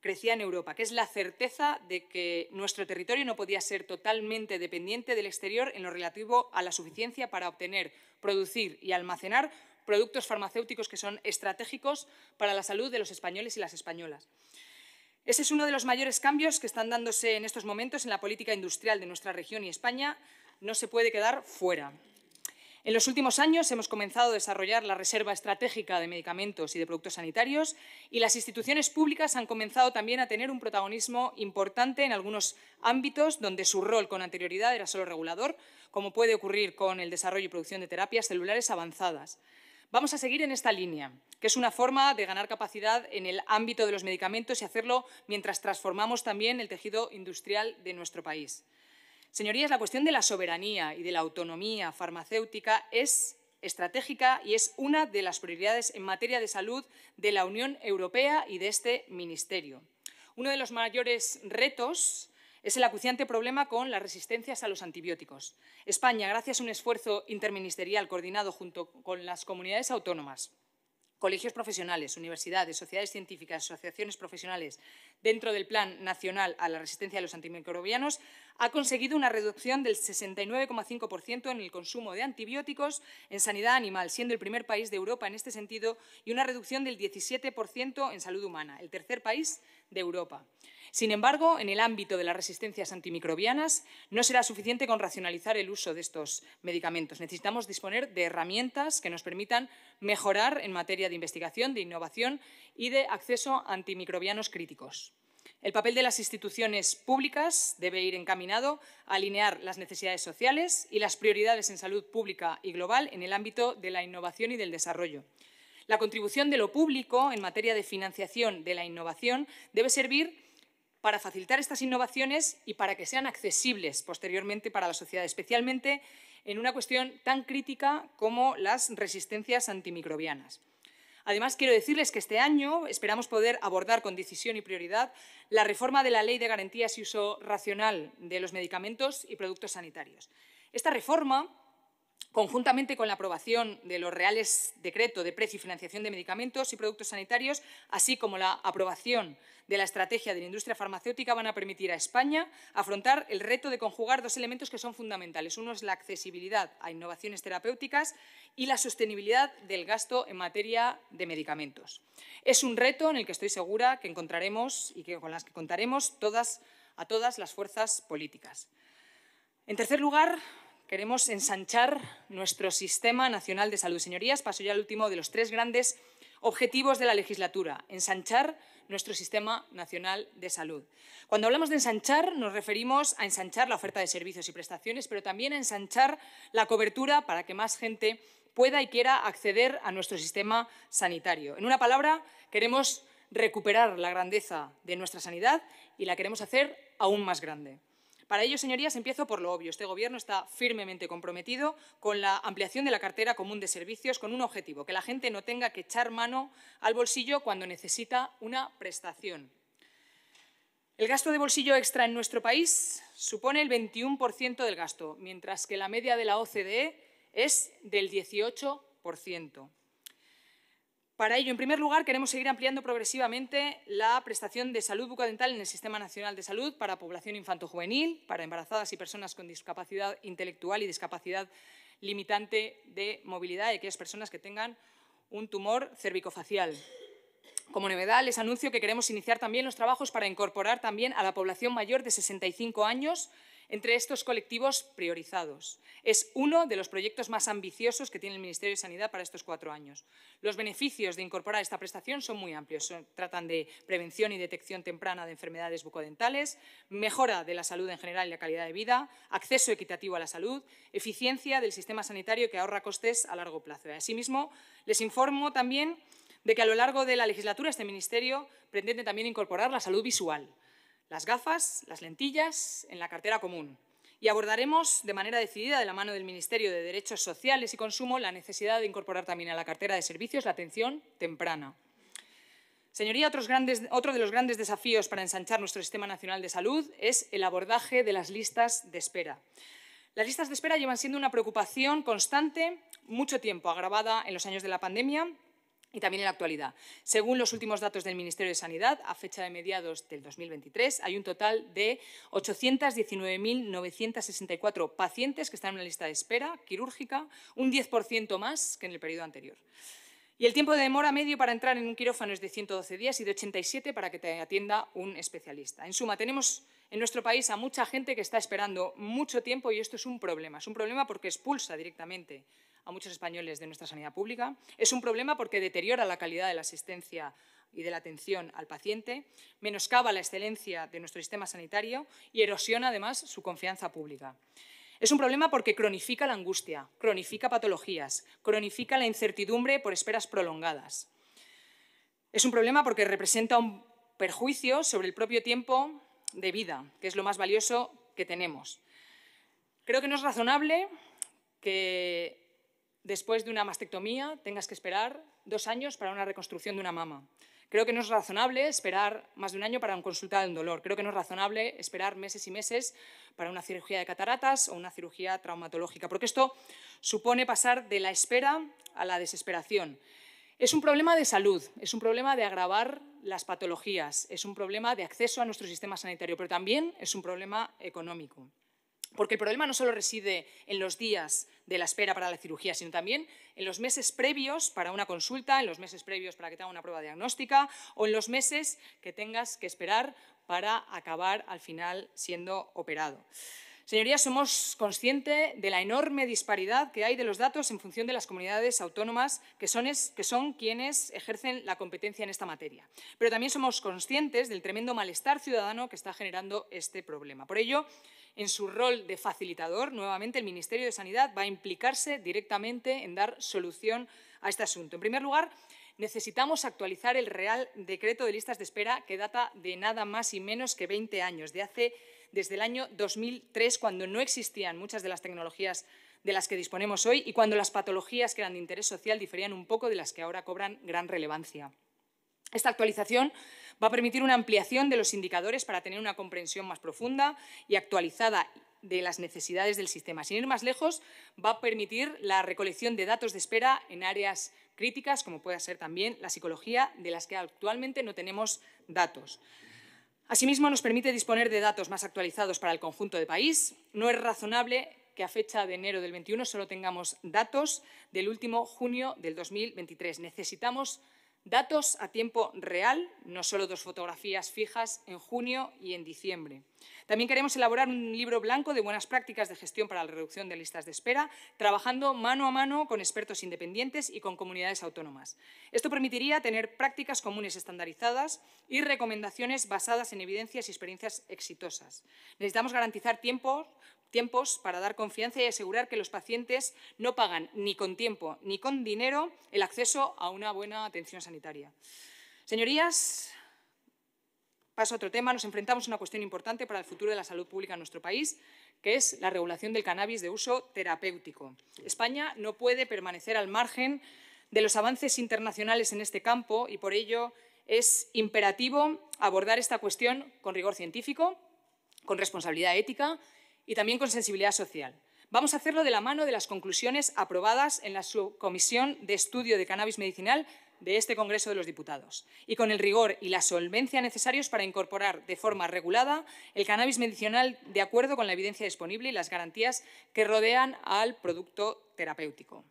crecía en Europa, que es la certeza de que nuestro territorio no podía ser totalmente dependiente del exterior en lo relativo a la suficiencia para obtener, producir y almacenar productos farmacéuticos que son estratégicos para la salud de los españoles y las españolas. Ese es uno de los mayores cambios que están dándose en estos momentos en la política industrial de nuestra región y España no se puede quedar fuera. En los últimos años hemos comenzado a desarrollar la reserva estratégica de medicamentos y de productos sanitarios y las instituciones públicas han comenzado también a tener un protagonismo importante en algunos ámbitos donde su rol con anterioridad era solo regulador, como puede ocurrir con el desarrollo y producción de terapias celulares avanzadas. Vamos a seguir en esta línea, que es una forma de ganar capacidad en el ámbito de los medicamentos y hacerlo mientras transformamos también el tejido industrial de nuestro país. Señorías, la cuestión de la soberanía y de la autonomía farmacéutica es estratégica y es una de las prioridades en materia de salud de la Unión Europea y de este Ministerio. Uno de los mayores retos es el acuciante problema con las resistencias a los antibióticos. España, gracias a un esfuerzo interministerial coordinado junto con las comunidades autónomas, colegios profesionales, universidades, sociedades científicas, asociaciones profesionales, dentro del Plan Nacional a la Resistencia a los Antimicrobianos, ha conseguido una reducción del 69,5% en el consumo de antibióticos en sanidad animal, siendo el primer país de Europa en este sentido, y una reducción del 17% en salud humana, el tercer país de Europa. Sin embargo, en el ámbito de las resistencias antimicrobianas no será suficiente con racionalizar el uso de estos medicamentos. Necesitamos disponer de herramientas que nos permitan mejorar en materia de investigación, de innovación y de acceso a antimicrobianos críticos. El papel de las instituciones públicas debe ir encaminado a alinear las necesidades sociales y las prioridades en salud pública y global en el ámbito de la innovación y del desarrollo. La contribución de lo público en materia de financiación de la innovación debe servir para facilitar estas innovaciones y para que sean accesibles posteriormente para la sociedad, especialmente en una cuestión tan crítica como las resistencias antimicrobianas. Además, quiero decirles que este año esperamos poder abordar con decisión y prioridad la reforma de la Ley de Garantías y Uso Racional de los Medicamentos y Productos Sanitarios. Esta reforma conjuntamente con la aprobación de los reales decretos de precio y financiación de medicamentos y productos sanitarios, así como la aprobación de la estrategia de la industria farmacéutica, van a permitir a España afrontar el reto de conjugar dos elementos que son fundamentales. Uno es la accesibilidad a innovaciones terapéuticas y la sostenibilidad del gasto en materia de medicamentos. Es un reto en el que estoy segura que encontraremos y que, con las que contaremos todas, a todas las fuerzas políticas. En tercer lugar, Queremos ensanchar nuestro Sistema Nacional de Salud. Señorías, paso ya al último de los tres grandes objetivos de la legislatura, ensanchar nuestro Sistema Nacional de Salud. Cuando hablamos de ensanchar, nos referimos a ensanchar la oferta de servicios y prestaciones, pero también a ensanchar la cobertura para que más gente pueda y quiera acceder a nuestro sistema sanitario. En una palabra, queremos recuperar la grandeza de nuestra sanidad y la queremos hacer aún más grande. Para ello, señorías, empiezo por lo obvio. Este Gobierno está firmemente comprometido con la ampliación de la cartera común de servicios con un objetivo, que la gente no tenga que echar mano al bolsillo cuando necesita una prestación. El gasto de bolsillo extra en nuestro país supone el 21% del gasto, mientras que la media de la OCDE es del 18%. Para ello, en primer lugar, queremos seguir ampliando progresivamente la prestación de salud bucodental en el Sistema Nacional de Salud para población infanto-juvenil, para embarazadas y personas con discapacidad intelectual y discapacidad limitante de movilidad y aquellas personas que tengan un tumor cervicofacial. Como novedad, les anuncio que queremos iniciar también los trabajos para incorporar también a la población mayor de 65 años entre estos colectivos priorizados. Es uno de los proyectos más ambiciosos que tiene el Ministerio de Sanidad para estos cuatro años. Los beneficios de incorporar esta prestación son muy amplios. tratan de prevención y detección temprana de enfermedades bucodentales, mejora de la salud en general y la calidad de vida, acceso equitativo a la salud, eficiencia del sistema sanitario que ahorra costes a largo plazo. Asimismo, les informo también de que a lo largo de la legislatura este ministerio pretende también incorporar la salud visual las gafas, las lentillas, en la cartera común. Y abordaremos de manera decidida, de la mano del Ministerio de Derechos Sociales y Consumo, la necesidad de incorporar también a la cartera de servicios la atención temprana. Señoría, otro de los grandes desafíos para ensanchar nuestro Sistema Nacional de Salud es el abordaje de las listas de espera. Las listas de espera llevan siendo una preocupación constante mucho tiempo, agravada en los años de la pandemia y también en la actualidad. Según los últimos datos del Ministerio de Sanidad, a fecha de mediados del 2023, hay un total de 819.964 pacientes que están en una lista de espera quirúrgica, un 10% más que en el periodo anterior. Y el tiempo de demora medio para entrar en un quirófano es de 112 días y de 87 para que te atienda un especialista. En suma, tenemos en nuestro país a mucha gente que está esperando mucho tiempo y esto es un problema. Es un problema porque expulsa directamente a muchos españoles de nuestra sanidad pública. Es un problema porque deteriora la calidad de la asistencia y de la atención al paciente, menoscaba la excelencia de nuestro sistema sanitario y erosiona además su confianza pública. Es un problema porque cronifica la angustia, cronifica patologías, cronifica la incertidumbre por esperas prolongadas. Es un problema porque representa un perjuicio sobre el propio tiempo de vida, que es lo más valioso que tenemos. Creo que no es razonable que después de una mastectomía tengas que esperar dos años para una reconstrucción de una mama. Creo que no es razonable esperar más de un año para un consulta un dolor. Creo que no es razonable esperar meses y meses para una cirugía de cataratas o una cirugía traumatológica, porque esto supone pasar de la espera a la desesperación. Es un problema de salud, es un problema de agravar las patologías, es un problema de acceso a nuestro sistema sanitario, pero también es un problema económico. Porque el problema no solo reside en los días de la espera para la cirugía, sino también en los meses previos para una consulta, en los meses previos para que te una prueba diagnóstica o en los meses que tengas que esperar para acabar al final siendo operado. Señorías, somos conscientes de la enorme disparidad que hay de los datos en función de las comunidades autónomas, que son, que son, quienes ejercen la competencia en esta materia. Pero también somos conscientes del tremendo malestar ciudadano que está generando este problema. Por ello, en su rol de facilitador, nuevamente, el Ministerio de Sanidad va a implicarse directamente en dar solución a este asunto. En primer lugar, necesitamos actualizar el Real Decreto de Listas de Espera, que data de nada más y menos que 20 años, de hace, desde el año 2003, cuando no existían muchas de las tecnologías de las que disponemos hoy y cuando las patologías que eran de interés social diferían un poco de las que ahora cobran gran relevancia. Esta actualización Va a permitir una ampliación de los indicadores para tener una comprensión más profunda y actualizada de las necesidades del sistema. Sin ir más lejos, va a permitir la recolección de datos de espera en áreas críticas, como puede ser también la psicología, de las que actualmente no tenemos datos. Asimismo, nos permite disponer de datos más actualizados para el conjunto de país. No es razonable que a fecha de enero del 21 solo tengamos datos del último junio del 2023. Necesitamos Datos a tiempo real, no solo dos fotografías fijas en junio y en diciembre. También queremos elaborar un libro blanco de buenas prácticas de gestión para la reducción de listas de espera, trabajando mano a mano con expertos independientes y con comunidades autónomas. Esto permitiría tener prácticas comunes estandarizadas y recomendaciones basadas en evidencias y experiencias exitosas. Necesitamos garantizar tiempos tiempos para dar confianza y asegurar que los pacientes no pagan ni con tiempo ni con dinero el acceso a una buena atención sanitaria. Señorías, paso a otro tema. Nos enfrentamos a una cuestión importante para el futuro de la salud pública en nuestro país, que es la regulación del cannabis de uso terapéutico. España no puede permanecer al margen de los avances internacionales en este campo y por ello es imperativo abordar esta cuestión con rigor científico, con responsabilidad ética y también con sensibilidad social. Vamos a hacerlo de la mano de las conclusiones aprobadas en la Subcomisión de Estudio de Cannabis Medicinal de este Congreso de los Diputados y con el rigor y la solvencia necesarios para incorporar de forma regulada el cannabis medicinal de acuerdo con la evidencia disponible y las garantías que rodean al producto terapéutico.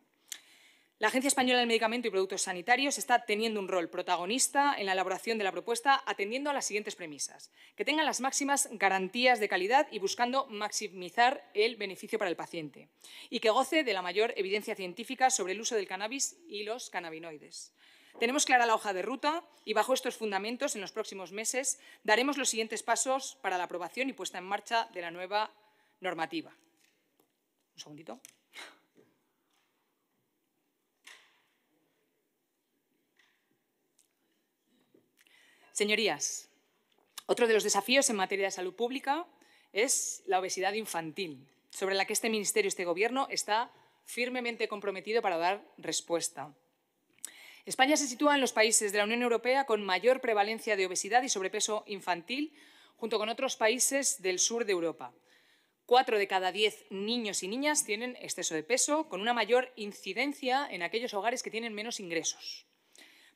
La Agencia Española del Medicamento y Productos Sanitarios está teniendo un rol protagonista en la elaboración de la propuesta atendiendo a las siguientes premisas. Que tengan las máximas garantías de calidad y buscando maximizar el beneficio para el paciente. Y que goce de la mayor evidencia científica sobre el uso del cannabis y los cannabinoides. Tenemos clara la hoja de ruta y bajo estos fundamentos, en los próximos meses, daremos los siguientes pasos para la aprobación y puesta en marcha de la nueva normativa. Un segundito. Señorías, otro de los desafíos en materia de salud pública es la obesidad infantil, sobre la que este Ministerio y este Gobierno está firmemente comprometido para dar respuesta. España se sitúa en los países de la Unión Europea con mayor prevalencia de obesidad y sobrepeso infantil, junto con otros países del sur de Europa. Cuatro de cada diez niños y niñas tienen exceso de peso, con una mayor incidencia en aquellos hogares que tienen menos ingresos.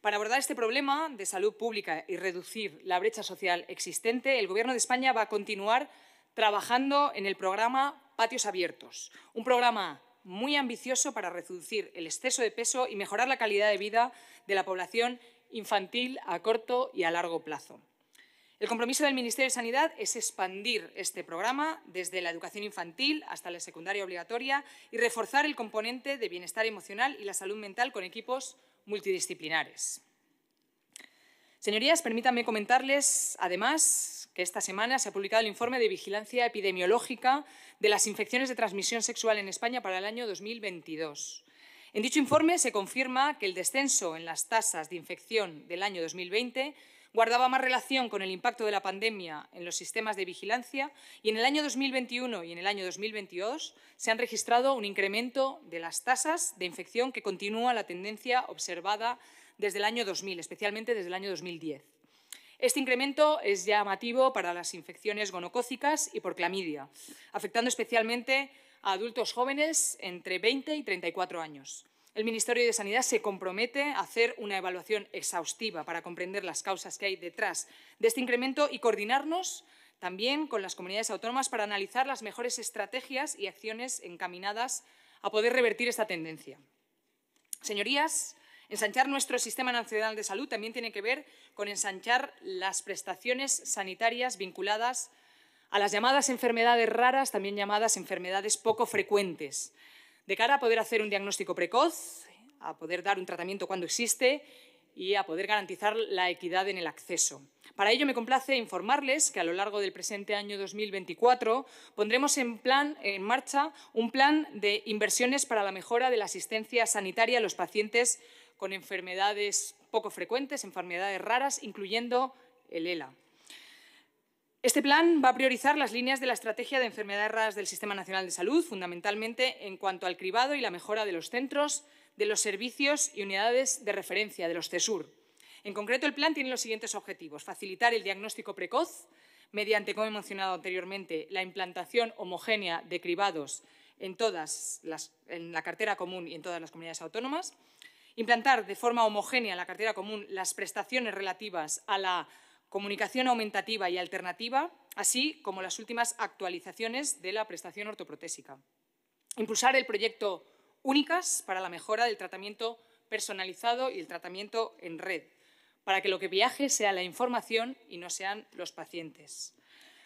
Para abordar este problema de salud pública y reducir la brecha social existente, el Gobierno de España va a continuar trabajando en el programa Patios Abiertos, un programa muy ambicioso para reducir el exceso de peso y mejorar la calidad de vida de la población infantil a corto y a largo plazo. El compromiso del Ministerio de Sanidad es expandir este programa desde la educación infantil hasta la secundaria obligatoria y reforzar el componente de bienestar emocional y la salud mental con equipos multidisciplinares. Señorías, permítanme comentarles, además, que esta semana se ha publicado el informe de vigilancia epidemiológica de las infecciones de transmisión sexual en España para el año 2022. En dicho informe se confirma que el descenso en las tasas de infección del año 2020 guardaba más relación con el impacto de la pandemia en los sistemas de vigilancia y en el año 2021 y en el año 2022 se han registrado un incremento de las tasas de infección que continúa la tendencia observada desde el año 2000, especialmente desde el año 2010. Este incremento es llamativo para las infecciones gonocócicas y por clamidia, afectando especialmente a adultos jóvenes entre 20 y 34 años. El Ministerio de Sanidad se compromete a hacer una evaluación exhaustiva para comprender las causas que hay detrás de este incremento y coordinarnos también con las comunidades autónomas para analizar las mejores estrategias y acciones encaminadas a poder revertir esta tendencia. Señorías, ensanchar nuestro Sistema Nacional de Salud también tiene que ver con ensanchar las prestaciones sanitarias vinculadas a las llamadas enfermedades raras, también llamadas enfermedades poco frecuentes de cara a poder hacer un diagnóstico precoz, a poder dar un tratamiento cuando existe y a poder garantizar la equidad en el acceso. Para ello me complace informarles que a lo largo del presente año 2024 pondremos en, plan, en marcha un plan de inversiones para la mejora de la asistencia sanitaria a los pacientes con enfermedades poco frecuentes, enfermedades raras, incluyendo el ELA. Este plan va a priorizar las líneas de la estrategia de enfermedades raras del Sistema Nacional de Salud, fundamentalmente en cuanto al cribado y la mejora de los centros, de los servicios y unidades de referencia de los CESUR. En concreto, el plan tiene los siguientes objetivos. Facilitar el diagnóstico precoz mediante, como he mencionado anteriormente, la implantación homogénea de cribados en, todas las, en la cartera común y en todas las comunidades autónomas. Implantar de forma homogénea en la cartera común las prestaciones relativas a la comunicación aumentativa y alternativa, así como las últimas actualizaciones de la prestación ortoprotésica. Impulsar el proyecto Únicas para la mejora del tratamiento personalizado y el tratamiento en red, para que lo que viaje sea la información y no sean los pacientes.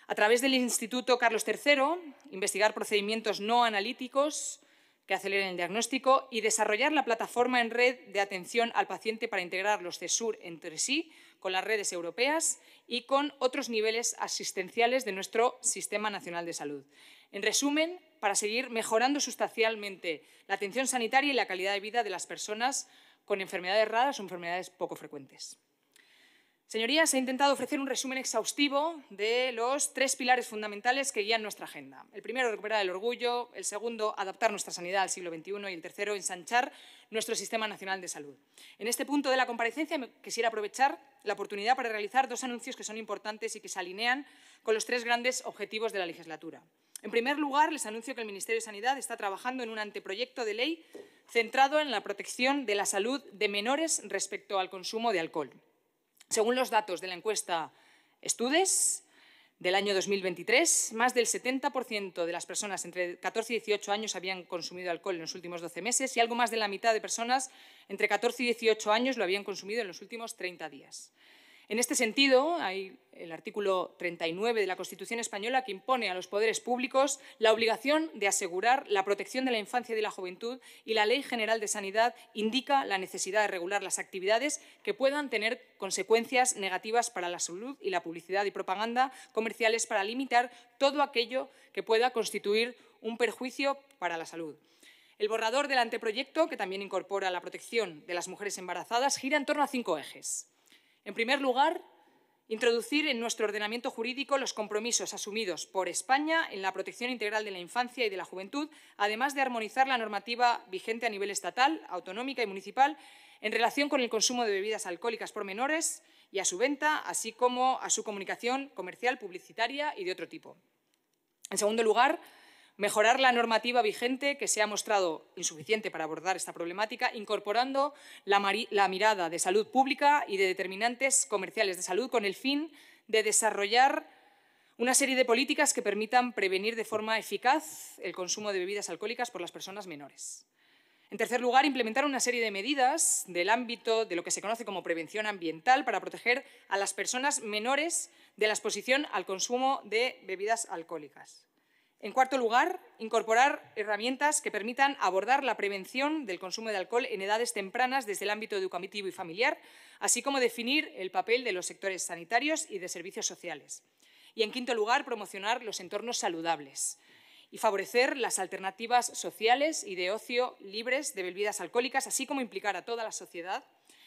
A través del Instituto Carlos III, investigar procedimientos no analíticos que aceleren el diagnóstico y desarrollar la plataforma en red de atención al paciente para integrar los CESUR entre sí con las redes europeas y con otros niveles asistenciales de nuestro Sistema Nacional de Salud. En resumen, para seguir mejorando sustancialmente la atención sanitaria y la calidad de vida de las personas con enfermedades raras o enfermedades poco frecuentes. Señorías, he intentado ofrecer un resumen exhaustivo de los tres pilares fundamentales que guían nuestra agenda. El primero, recuperar el orgullo. El segundo, adaptar nuestra sanidad al siglo XXI. Y el tercero, ensanchar nuestro Sistema Nacional de Salud. En este punto de la comparecencia quisiera aprovechar la oportunidad para realizar dos anuncios que son importantes y que se alinean con los tres grandes objetivos de la legislatura. En primer lugar, les anuncio que el Ministerio de Sanidad está trabajando en un anteproyecto de ley centrado en la protección de la salud de menores respecto al consumo de alcohol. Según los datos de la encuesta Estudes, del año 2023, más del 70% de las personas entre 14 y 18 años habían consumido alcohol en los últimos 12 meses y algo más de la mitad de personas entre 14 y 18 años lo habían consumido en los últimos 30 días. En este sentido, hay el artículo 39 de la Constitución española que impone a los poderes públicos la obligación de asegurar la protección de la infancia y de la juventud y la Ley General de Sanidad indica la necesidad de regular las actividades que puedan tener consecuencias negativas para la salud y la publicidad y propaganda comerciales para limitar todo aquello que pueda constituir un perjuicio para la salud. El borrador del anteproyecto, que también incorpora la protección de las mujeres embarazadas, gira en torno a cinco ejes. En primer lugar, introducir en nuestro ordenamiento jurídico los compromisos asumidos por España en la protección integral de la infancia y de la juventud, además de armonizar la normativa vigente a nivel estatal, autonómica y municipal en relación con el consumo de bebidas alcohólicas por menores y a su venta, así como a su comunicación comercial, publicitaria y de otro tipo. En segundo lugar, mejorar la normativa vigente que se ha mostrado insuficiente para abordar esta problemática, incorporando la, mirada de salud pública y de determinantes comerciales de salud con el fin de desarrollar una serie de políticas que permitan prevenir de forma eficaz el consumo de bebidas alcohólicas por las personas menores. En tercer lugar, implementar una serie de medidas del ámbito de lo que se conoce como prevención ambiental para proteger a las personas menores de la exposición al consumo de bebidas alcohólicas. En cuarto lugar, incorporar herramientas que permitan abordar la prevención del consumo de alcohol en edades tempranas desde el ámbito educativo y familiar, así como definir el papel de los sectores sanitarios y de servicios sociales. Y en quinto lugar, promocionar los entornos saludables y favorecer las alternativas sociales y de ocio libres de bebidas alcohólicas, así como implicar a toda la sociedad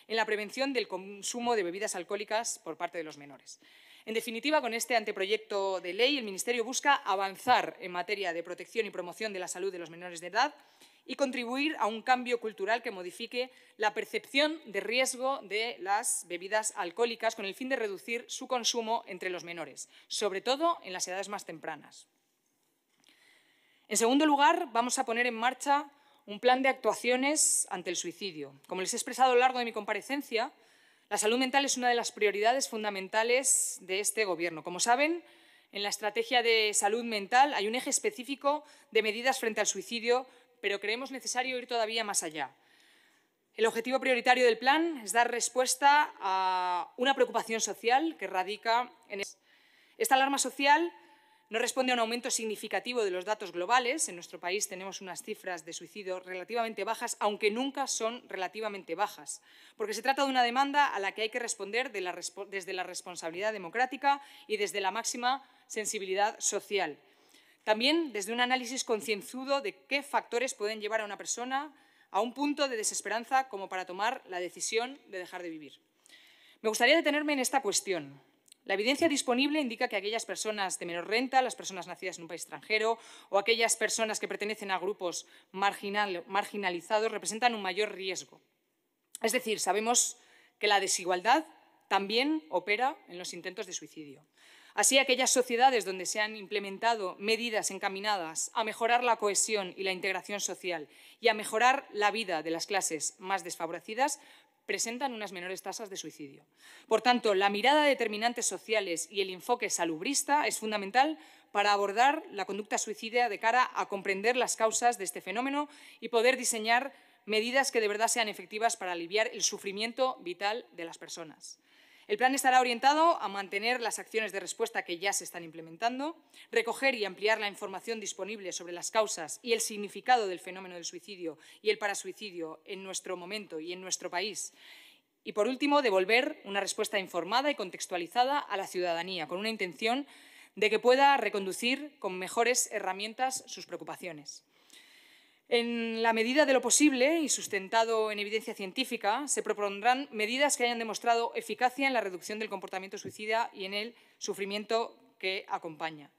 en la prevención del consumo de bebidas alcohólicas por parte de los menores. En definitiva, con este anteproyecto de ley, el Ministerio busca avanzar en materia de protección y promoción de la salud de los menores de edad y contribuir a un cambio cultural que modifique la percepción de riesgo de las bebidas alcohólicas con el fin de reducir su consumo entre los menores, sobre todo en las edades más tempranas. En segundo lugar, vamos a poner en marcha un plan de actuaciones ante el suicidio. Como les he expresado a lo largo de mi comparecencia, la salud mental es una de las prioridades fundamentales de este Gobierno. Como saben, en la estrategia de salud mental hay un eje específico de medidas frente al suicidio, pero creemos necesario ir todavía más allá. El objetivo prioritario del plan es dar respuesta a una preocupación social que radica en esta alarma social no responde a un aumento significativo de los datos globales. En nuestro país tenemos unas cifras de suicidio relativamente bajas, aunque nunca son relativamente bajas, porque se trata de una demanda a la que hay que responder desde la responsabilidad democrática y desde la máxima sensibilidad social. También desde un análisis concienzudo de qué factores pueden llevar a una persona a un punto de desesperanza como para tomar la decisión de dejar de vivir. Me gustaría detenerme en esta cuestión. La evidencia disponible indica que aquellas personas de menor renta, las personas nacidas en un país extranjero o aquellas personas que pertenecen a grupos marginalizados representan un mayor riesgo. Es decir, sabemos que la desigualdad también opera en los intentos de suicidio. Así, aquellas sociedades donde se han implementado medidas encaminadas a mejorar la cohesión y la integración social y a mejorar la vida de las clases más desfavorecidas presentan unas menores tasas de suicidio. Por tanto, la mirada de determinantes sociales y el enfoque salubrista es fundamental para abordar la conducta suicida de cara a comprender las causas de este fenómeno y poder diseñar medidas que de verdad sean efectivas para aliviar el sufrimiento vital de las personas. El plan estará orientado a mantener las acciones de respuesta que ya se están implementando, recoger y ampliar la información disponible sobre las causas y el significado del fenómeno del suicidio y el parasuicidio en nuestro momento y en nuestro país. Y, por último, devolver una respuesta informada y contextualizada a la ciudadanía, con una intención de que pueda reconducir con mejores herramientas sus preocupaciones. En la medida de lo posible y sustentado en evidencia científica, se propondrán medidas que hayan demostrado eficacia en la reducción del comportamiento suicida y en el sufrimiento que acompaña.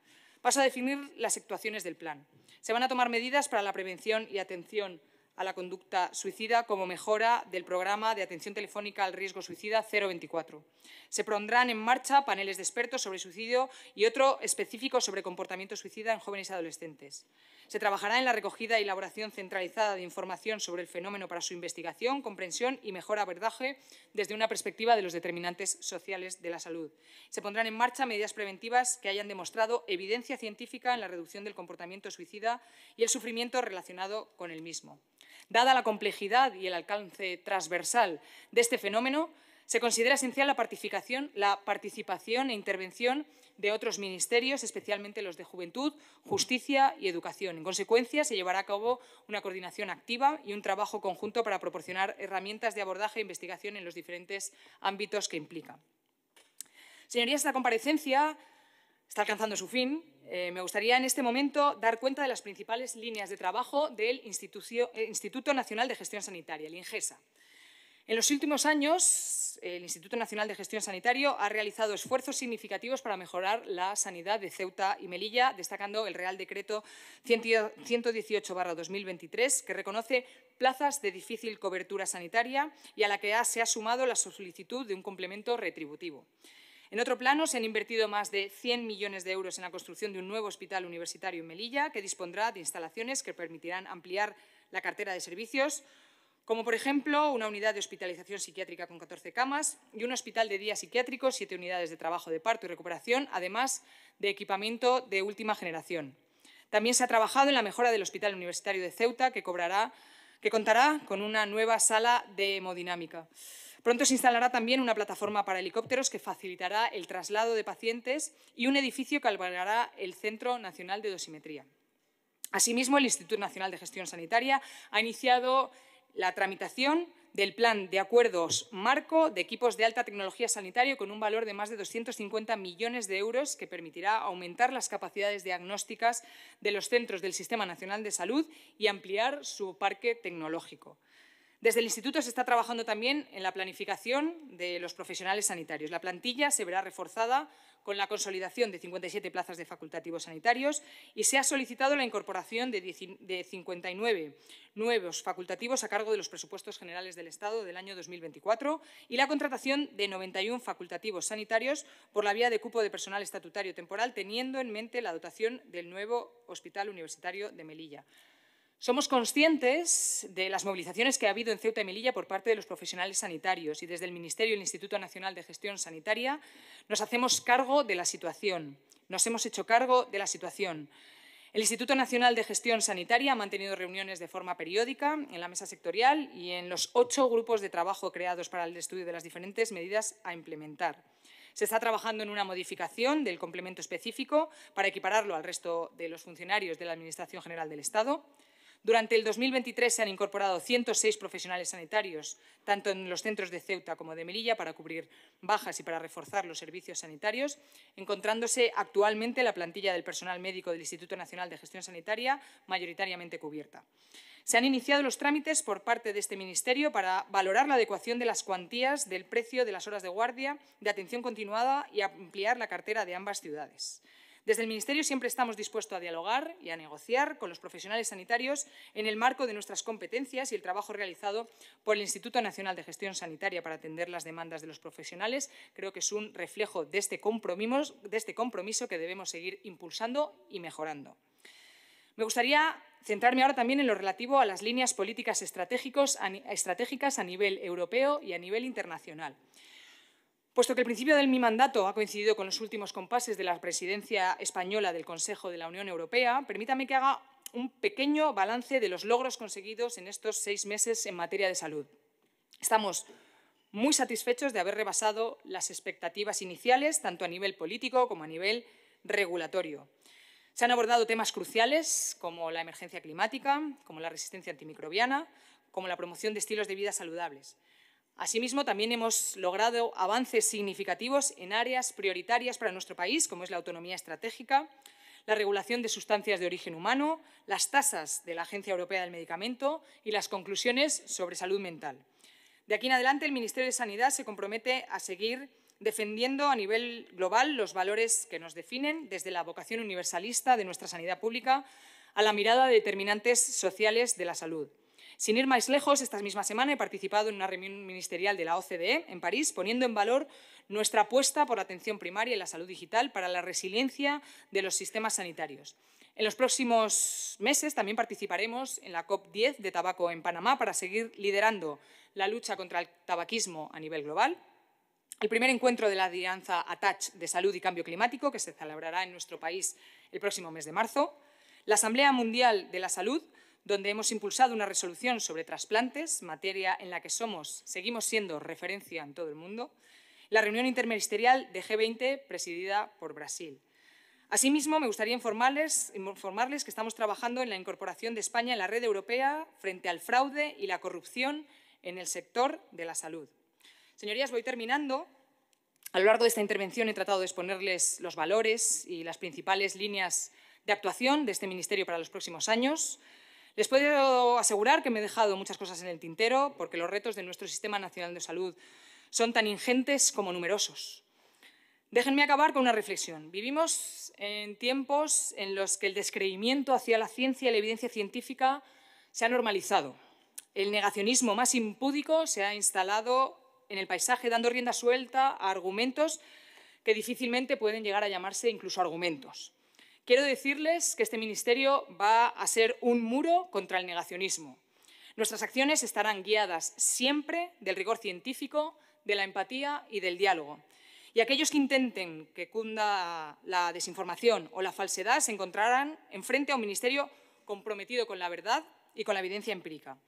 Paso a definir las actuaciones del plan. Se van a tomar medidas para la prevención y atención a la conducta suicida como mejora del programa de atención telefónica al riesgo suicida 024. Se pondrán en marcha paneles de expertos sobre suicidio y otro específico sobre comportamiento suicida en jóvenes y adolescentes. Se trabajará en la recogida y elaboración centralizada de información sobre el fenómeno para su investigación, comprensión y mejor abordaje desde una perspectiva de los determinantes sociales de la salud. Se pondrán en marcha medidas preventivas que hayan demostrado evidencia científica en la reducción del comportamiento suicida y el sufrimiento relacionado con el mismo. Dada la complejidad y el alcance transversal de este fenómeno, se considera esencial la participación, la participación e intervención de otros ministerios, especialmente los de Juventud, Justicia y Educación. En consecuencia, se llevará a cabo una coordinación activa y un trabajo conjunto para proporcionar herramientas de abordaje e investigación en los diferentes ámbitos que implica. Señorías, esta comparecencia está alcanzando su fin eh, me gustaría en este momento dar cuenta de las principales líneas de trabajo del eh, Instituto Nacional de Gestión Sanitaria, el INGESA. En los últimos años, el Instituto Nacional de Gestión Sanitario ha realizado esfuerzos significativos para mejorar la sanidad de Ceuta y Melilla, destacando el Real Decreto 118-2023, que reconoce plazas de difícil cobertura sanitaria y a la que se ha sumado la solicitud de un complemento retributivo. En otro plano, se han invertido más de 100 millones de euros en la construcción de un nuevo hospital universitario en Melilla, que dispondrá de instalaciones que permitirán ampliar la cartera de servicios, como por ejemplo una unidad de hospitalización psiquiátrica con 14 camas y un hospital de día psiquiátrico, siete unidades de trabajo de parto y recuperación, además de equipamiento de última generación. También se ha trabajado en la mejora del Hospital Universitario de Ceuta, que, que contará con una nueva sala de hemodinámica. Pronto se instalará también una plataforma para helicópteros que facilitará el traslado de pacientes y un edificio que albergará el Centro Nacional de Dosimetría. Asimismo, el Instituto Nacional de Gestión Sanitaria ha iniciado la tramitación del plan de acuerdos marco de equipos de alta tecnología sanitaria con un valor de más de 250 millones de euros que permitirá aumentar las capacidades diagnósticas de los centros del Sistema Nacional de Salud y ampliar su parque tecnológico. Desde el Instituto se está trabajando también en la planificación de los profesionales sanitarios. La plantilla se verá reforzada con la consolidación de 57 plazas de facultativos sanitarios y se ha solicitado la incorporación de 59 nuevos facultativos a cargo de los presupuestos generales del Estado del año 2024 y la contratación de 91 facultativos sanitarios por la vía de cupo de personal estatutario temporal, teniendo en mente la dotación del nuevo Hospital Universitario de Melilla. Somos conscientes de las movilizaciones que ha habido en Ceuta y Melilla por parte de los profesionales sanitarios y desde el Ministerio y el Instituto Nacional de Gestión Sanitaria nos hacemos cargo de la situación. Nos hemos hecho cargo de la situación. El Instituto Nacional de Gestión Sanitaria ha mantenido reuniones de forma periódica en la mesa sectorial y en los ocho grupos de trabajo creados para el estudio de las diferentes medidas a implementar. Se está trabajando en una modificación del complemento específico para equipararlo al resto de los funcionarios de la Administración General del Estado. Durante el 2023 se han incorporado 106 profesionales sanitarios, tanto en los centros de Ceuta como de Melilla, para cubrir bajas y para reforzar los servicios sanitarios, encontrándose actualmente la plantilla del personal médico del Instituto Nacional de Gestión Sanitaria mayoritariamente cubierta. Se han iniciado los trámites por parte de este Ministerio para valorar la adecuación de las cuantías del precio de las horas de guardia, de atención continuada y ampliar la cartera de ambas ciudades. Desde el Ministerio siempre estamos dispuestos a dialogar y a negociar con los profesionales sanitarios en el marco de nuestras competencias y el trabajo realizado por el Instituto Nacional de Gestión Sanitaria para atender las demandas de los profesionales. Creo que es un reflejo de este compromiso, de este compromiso que debemos seguir impulsando y mejorando. Me gustaría centrarme ahora también en lo relativo a las líneas políticas estratégicas a nivel europeo y a nivel internacional. Puesto que el principio de mi mandato ha coincidido con los últimos compases de la presidencia española del Consejo de la Unión Europea, permítame que haga un pequeño balance de los logros conseguidos en estos seis meses en materia de salud. Estamos muy satisfechos de haber rebasado las expectativas iniciales, tanto a nivel político como a nivel regulatorio. Se han abordado temas cruciales como la emergencia climática, como la resistencia antimicrobiana, como la promoción de estilos de vida saludables. Asimismo, también hemos logrado avances significativos en áreas prioritarias para nuestro país, como es la autonomía estratégica, la regulación de sustancias de origen humano, las tasas de la Agencia Europea del Medicamento y las conclusiones sobre salud mental. De aquí en adelante, el Ministerio de Sanidad se compromete a seguir defendiendo a nivel global los valores que nos definen, desde la vocación universalista de nuestra sanidad pública a la mirada de determinantes sociales de la salud. Sin ir más lejos, esta misma semana he participado en una reunión ministerial de la OCDE en París, poniendo en valor nuestra apuesta por la atención primaria y la salud digital para la resiliencia de los sistemas sanitarios. En los próximos meses también participaremos en la COP10 de tabaco en Panamá para seguir liderando la lucha contra el tabaquismo a nivel global. El primer encuentro de la Alianza ATACH de Salud y Cambio Climático, que se celebrará en nuestro país el próximo mes de marzo. La Asamblea Mundial de la Salud donde hemos impulsado una resolución sobre trasplantes, materia en la que somos, seguimos siendo referencia en todo el mundo, la reunión interministerial de G20 presidida por Brasil. Asimismo, me gustaría informarles, informarles, que estamos trabajando en la incorporación de España en la red europea frente al fraude y la corrupción en el sector de la salud. Señorías, voy terminando. A lo largo de esta intervención he tratado de exponerles los valores y las principales líneas de actuación de este Ministerio para los próximos años. Les puedo asegurar que me he dejado muchas cosas en el tintero porque los retos de nuestro Sistema Nacional de Salud son tan ingentes como numerosos. Déjenme acabar con una reflexión. Vivimos en tiempos en los que el descreimiento hacia la ciencia y la evidencia científica se ha normalizado. El negacionismo más impúdico se ha instalado en el paisaje dando rienda suelta a argumentos que difícilmente pueden llegar a llamarse incluso argumentos. Quiero decirles que este ministerio va a ser un muro contra el negacionismo. Nuestras acciones estarán guiadas siempre del rigor científico, de la empatía y del diálogo. Y aquellos que intenten que cunda la desinformación o la falsedad se encontrarán enfrente a un ministerio comprometido con la verdad y con la evidencia empírica.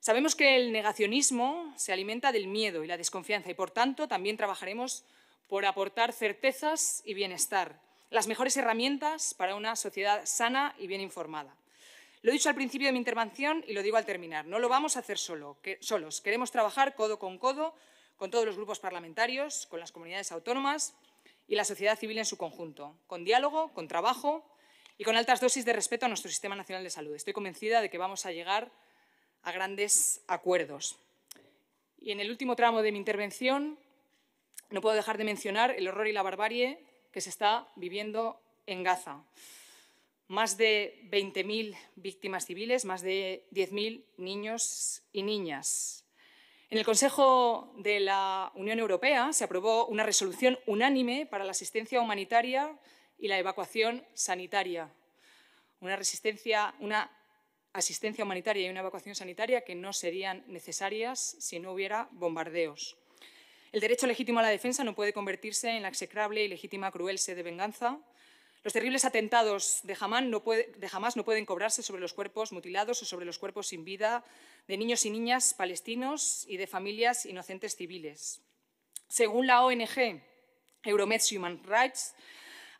Sabemos que el negacionismo se alimenta del miedo y la desconfianza y, por tanto, también trabajaremos por aportar certezas y bienestar las mejores herramientas para una sociedad sana y bien informada. Lo he dicho al principio de mi intervención y lo digo al terminar. No lo vamos a hacer solo, que, solos. Queremos trabajar codo con codo con todos los grupos parlamentarios, con las comunidades autónomas y la sociedad civil en su conjunto, con diálogo, con trabajo y con altas dosis de respeto a nuestro Sistema Nacional de Salud. Estoy convencida de que vamos a llegar a grandes acuerdos. Y en el último tramo de mi intervención no puedo dejar de mencionar el horror y la barbarie que se está viviendo en Gaza. Más de 20.000 víctimas civiles, más de 10.000 niños y niñas. En el Consejo de la Unión Europea se aprobó una resolución unánime para la asistencia humanitaria y la evacuación sanitaria. Una, una asistencia humanitaria y una evacuación sanitaria que no serían necesarias si no hubiera bombardeos. El derecho legítimo a la defensa no puede convertirse en la execrable y legítima cruel sed de venganza. Los terribles atentados de Hamas, no no pueden cobrarse sobre los cuerpos mutilados o sobre los cuerpos sin vida de niños y niñas palestinos y de familias inocentes civiles. Según la ONG Euromed Human Rights,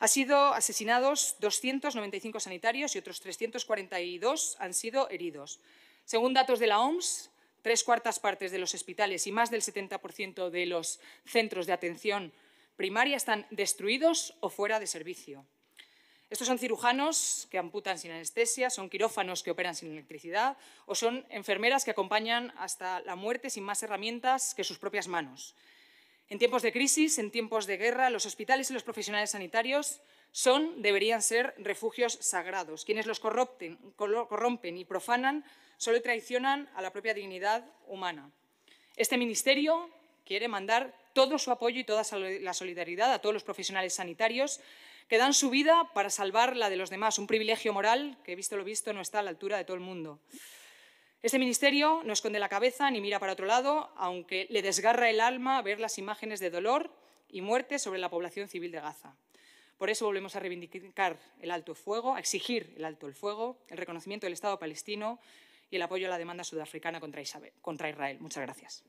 han sido asesinados 295 sanitarios y otros 342 han sido heridos. Según datos de la OMS, tres cuartas partes de los hospitales y más del 70% de los centros de atención primaria están destruidos o fuera de servicio. Estos son cirujanos que amputan sin anestesia, son quirófanos que operan sin electricidad o son enfermeras que acompañan hasta la muerte sin más herramientas que sus propias manos. En tiempos de crisis, en tiempos de guerra, los hospitales y los profesionales sanitarios son, deberían ser refugios sagrados. Quienes los corrompen, corrompen y profanan solo traicionan a la propia dignidad humana. Este ministerio quiere mandar todo su apoyo y toda la solidaridad a todos los profesionales sanitarios que dan su vida para salvar la de los demás, un privilegio moral que, visto lo visto, no está a la altura de todo el mundo. Este ministerio no esconde la cabeza ni mira para otro lado, aunque le desgarra el alma ver las imágenes de dolor y muerte sobre la población civil de Gaza. Por eso volvemos a reivindicar el alto fuego, a exigir el alto el fuego, el reconocimiento del Estado palestino y el apoyo a la demanda sudafricana contra Israel. Muchas gracias.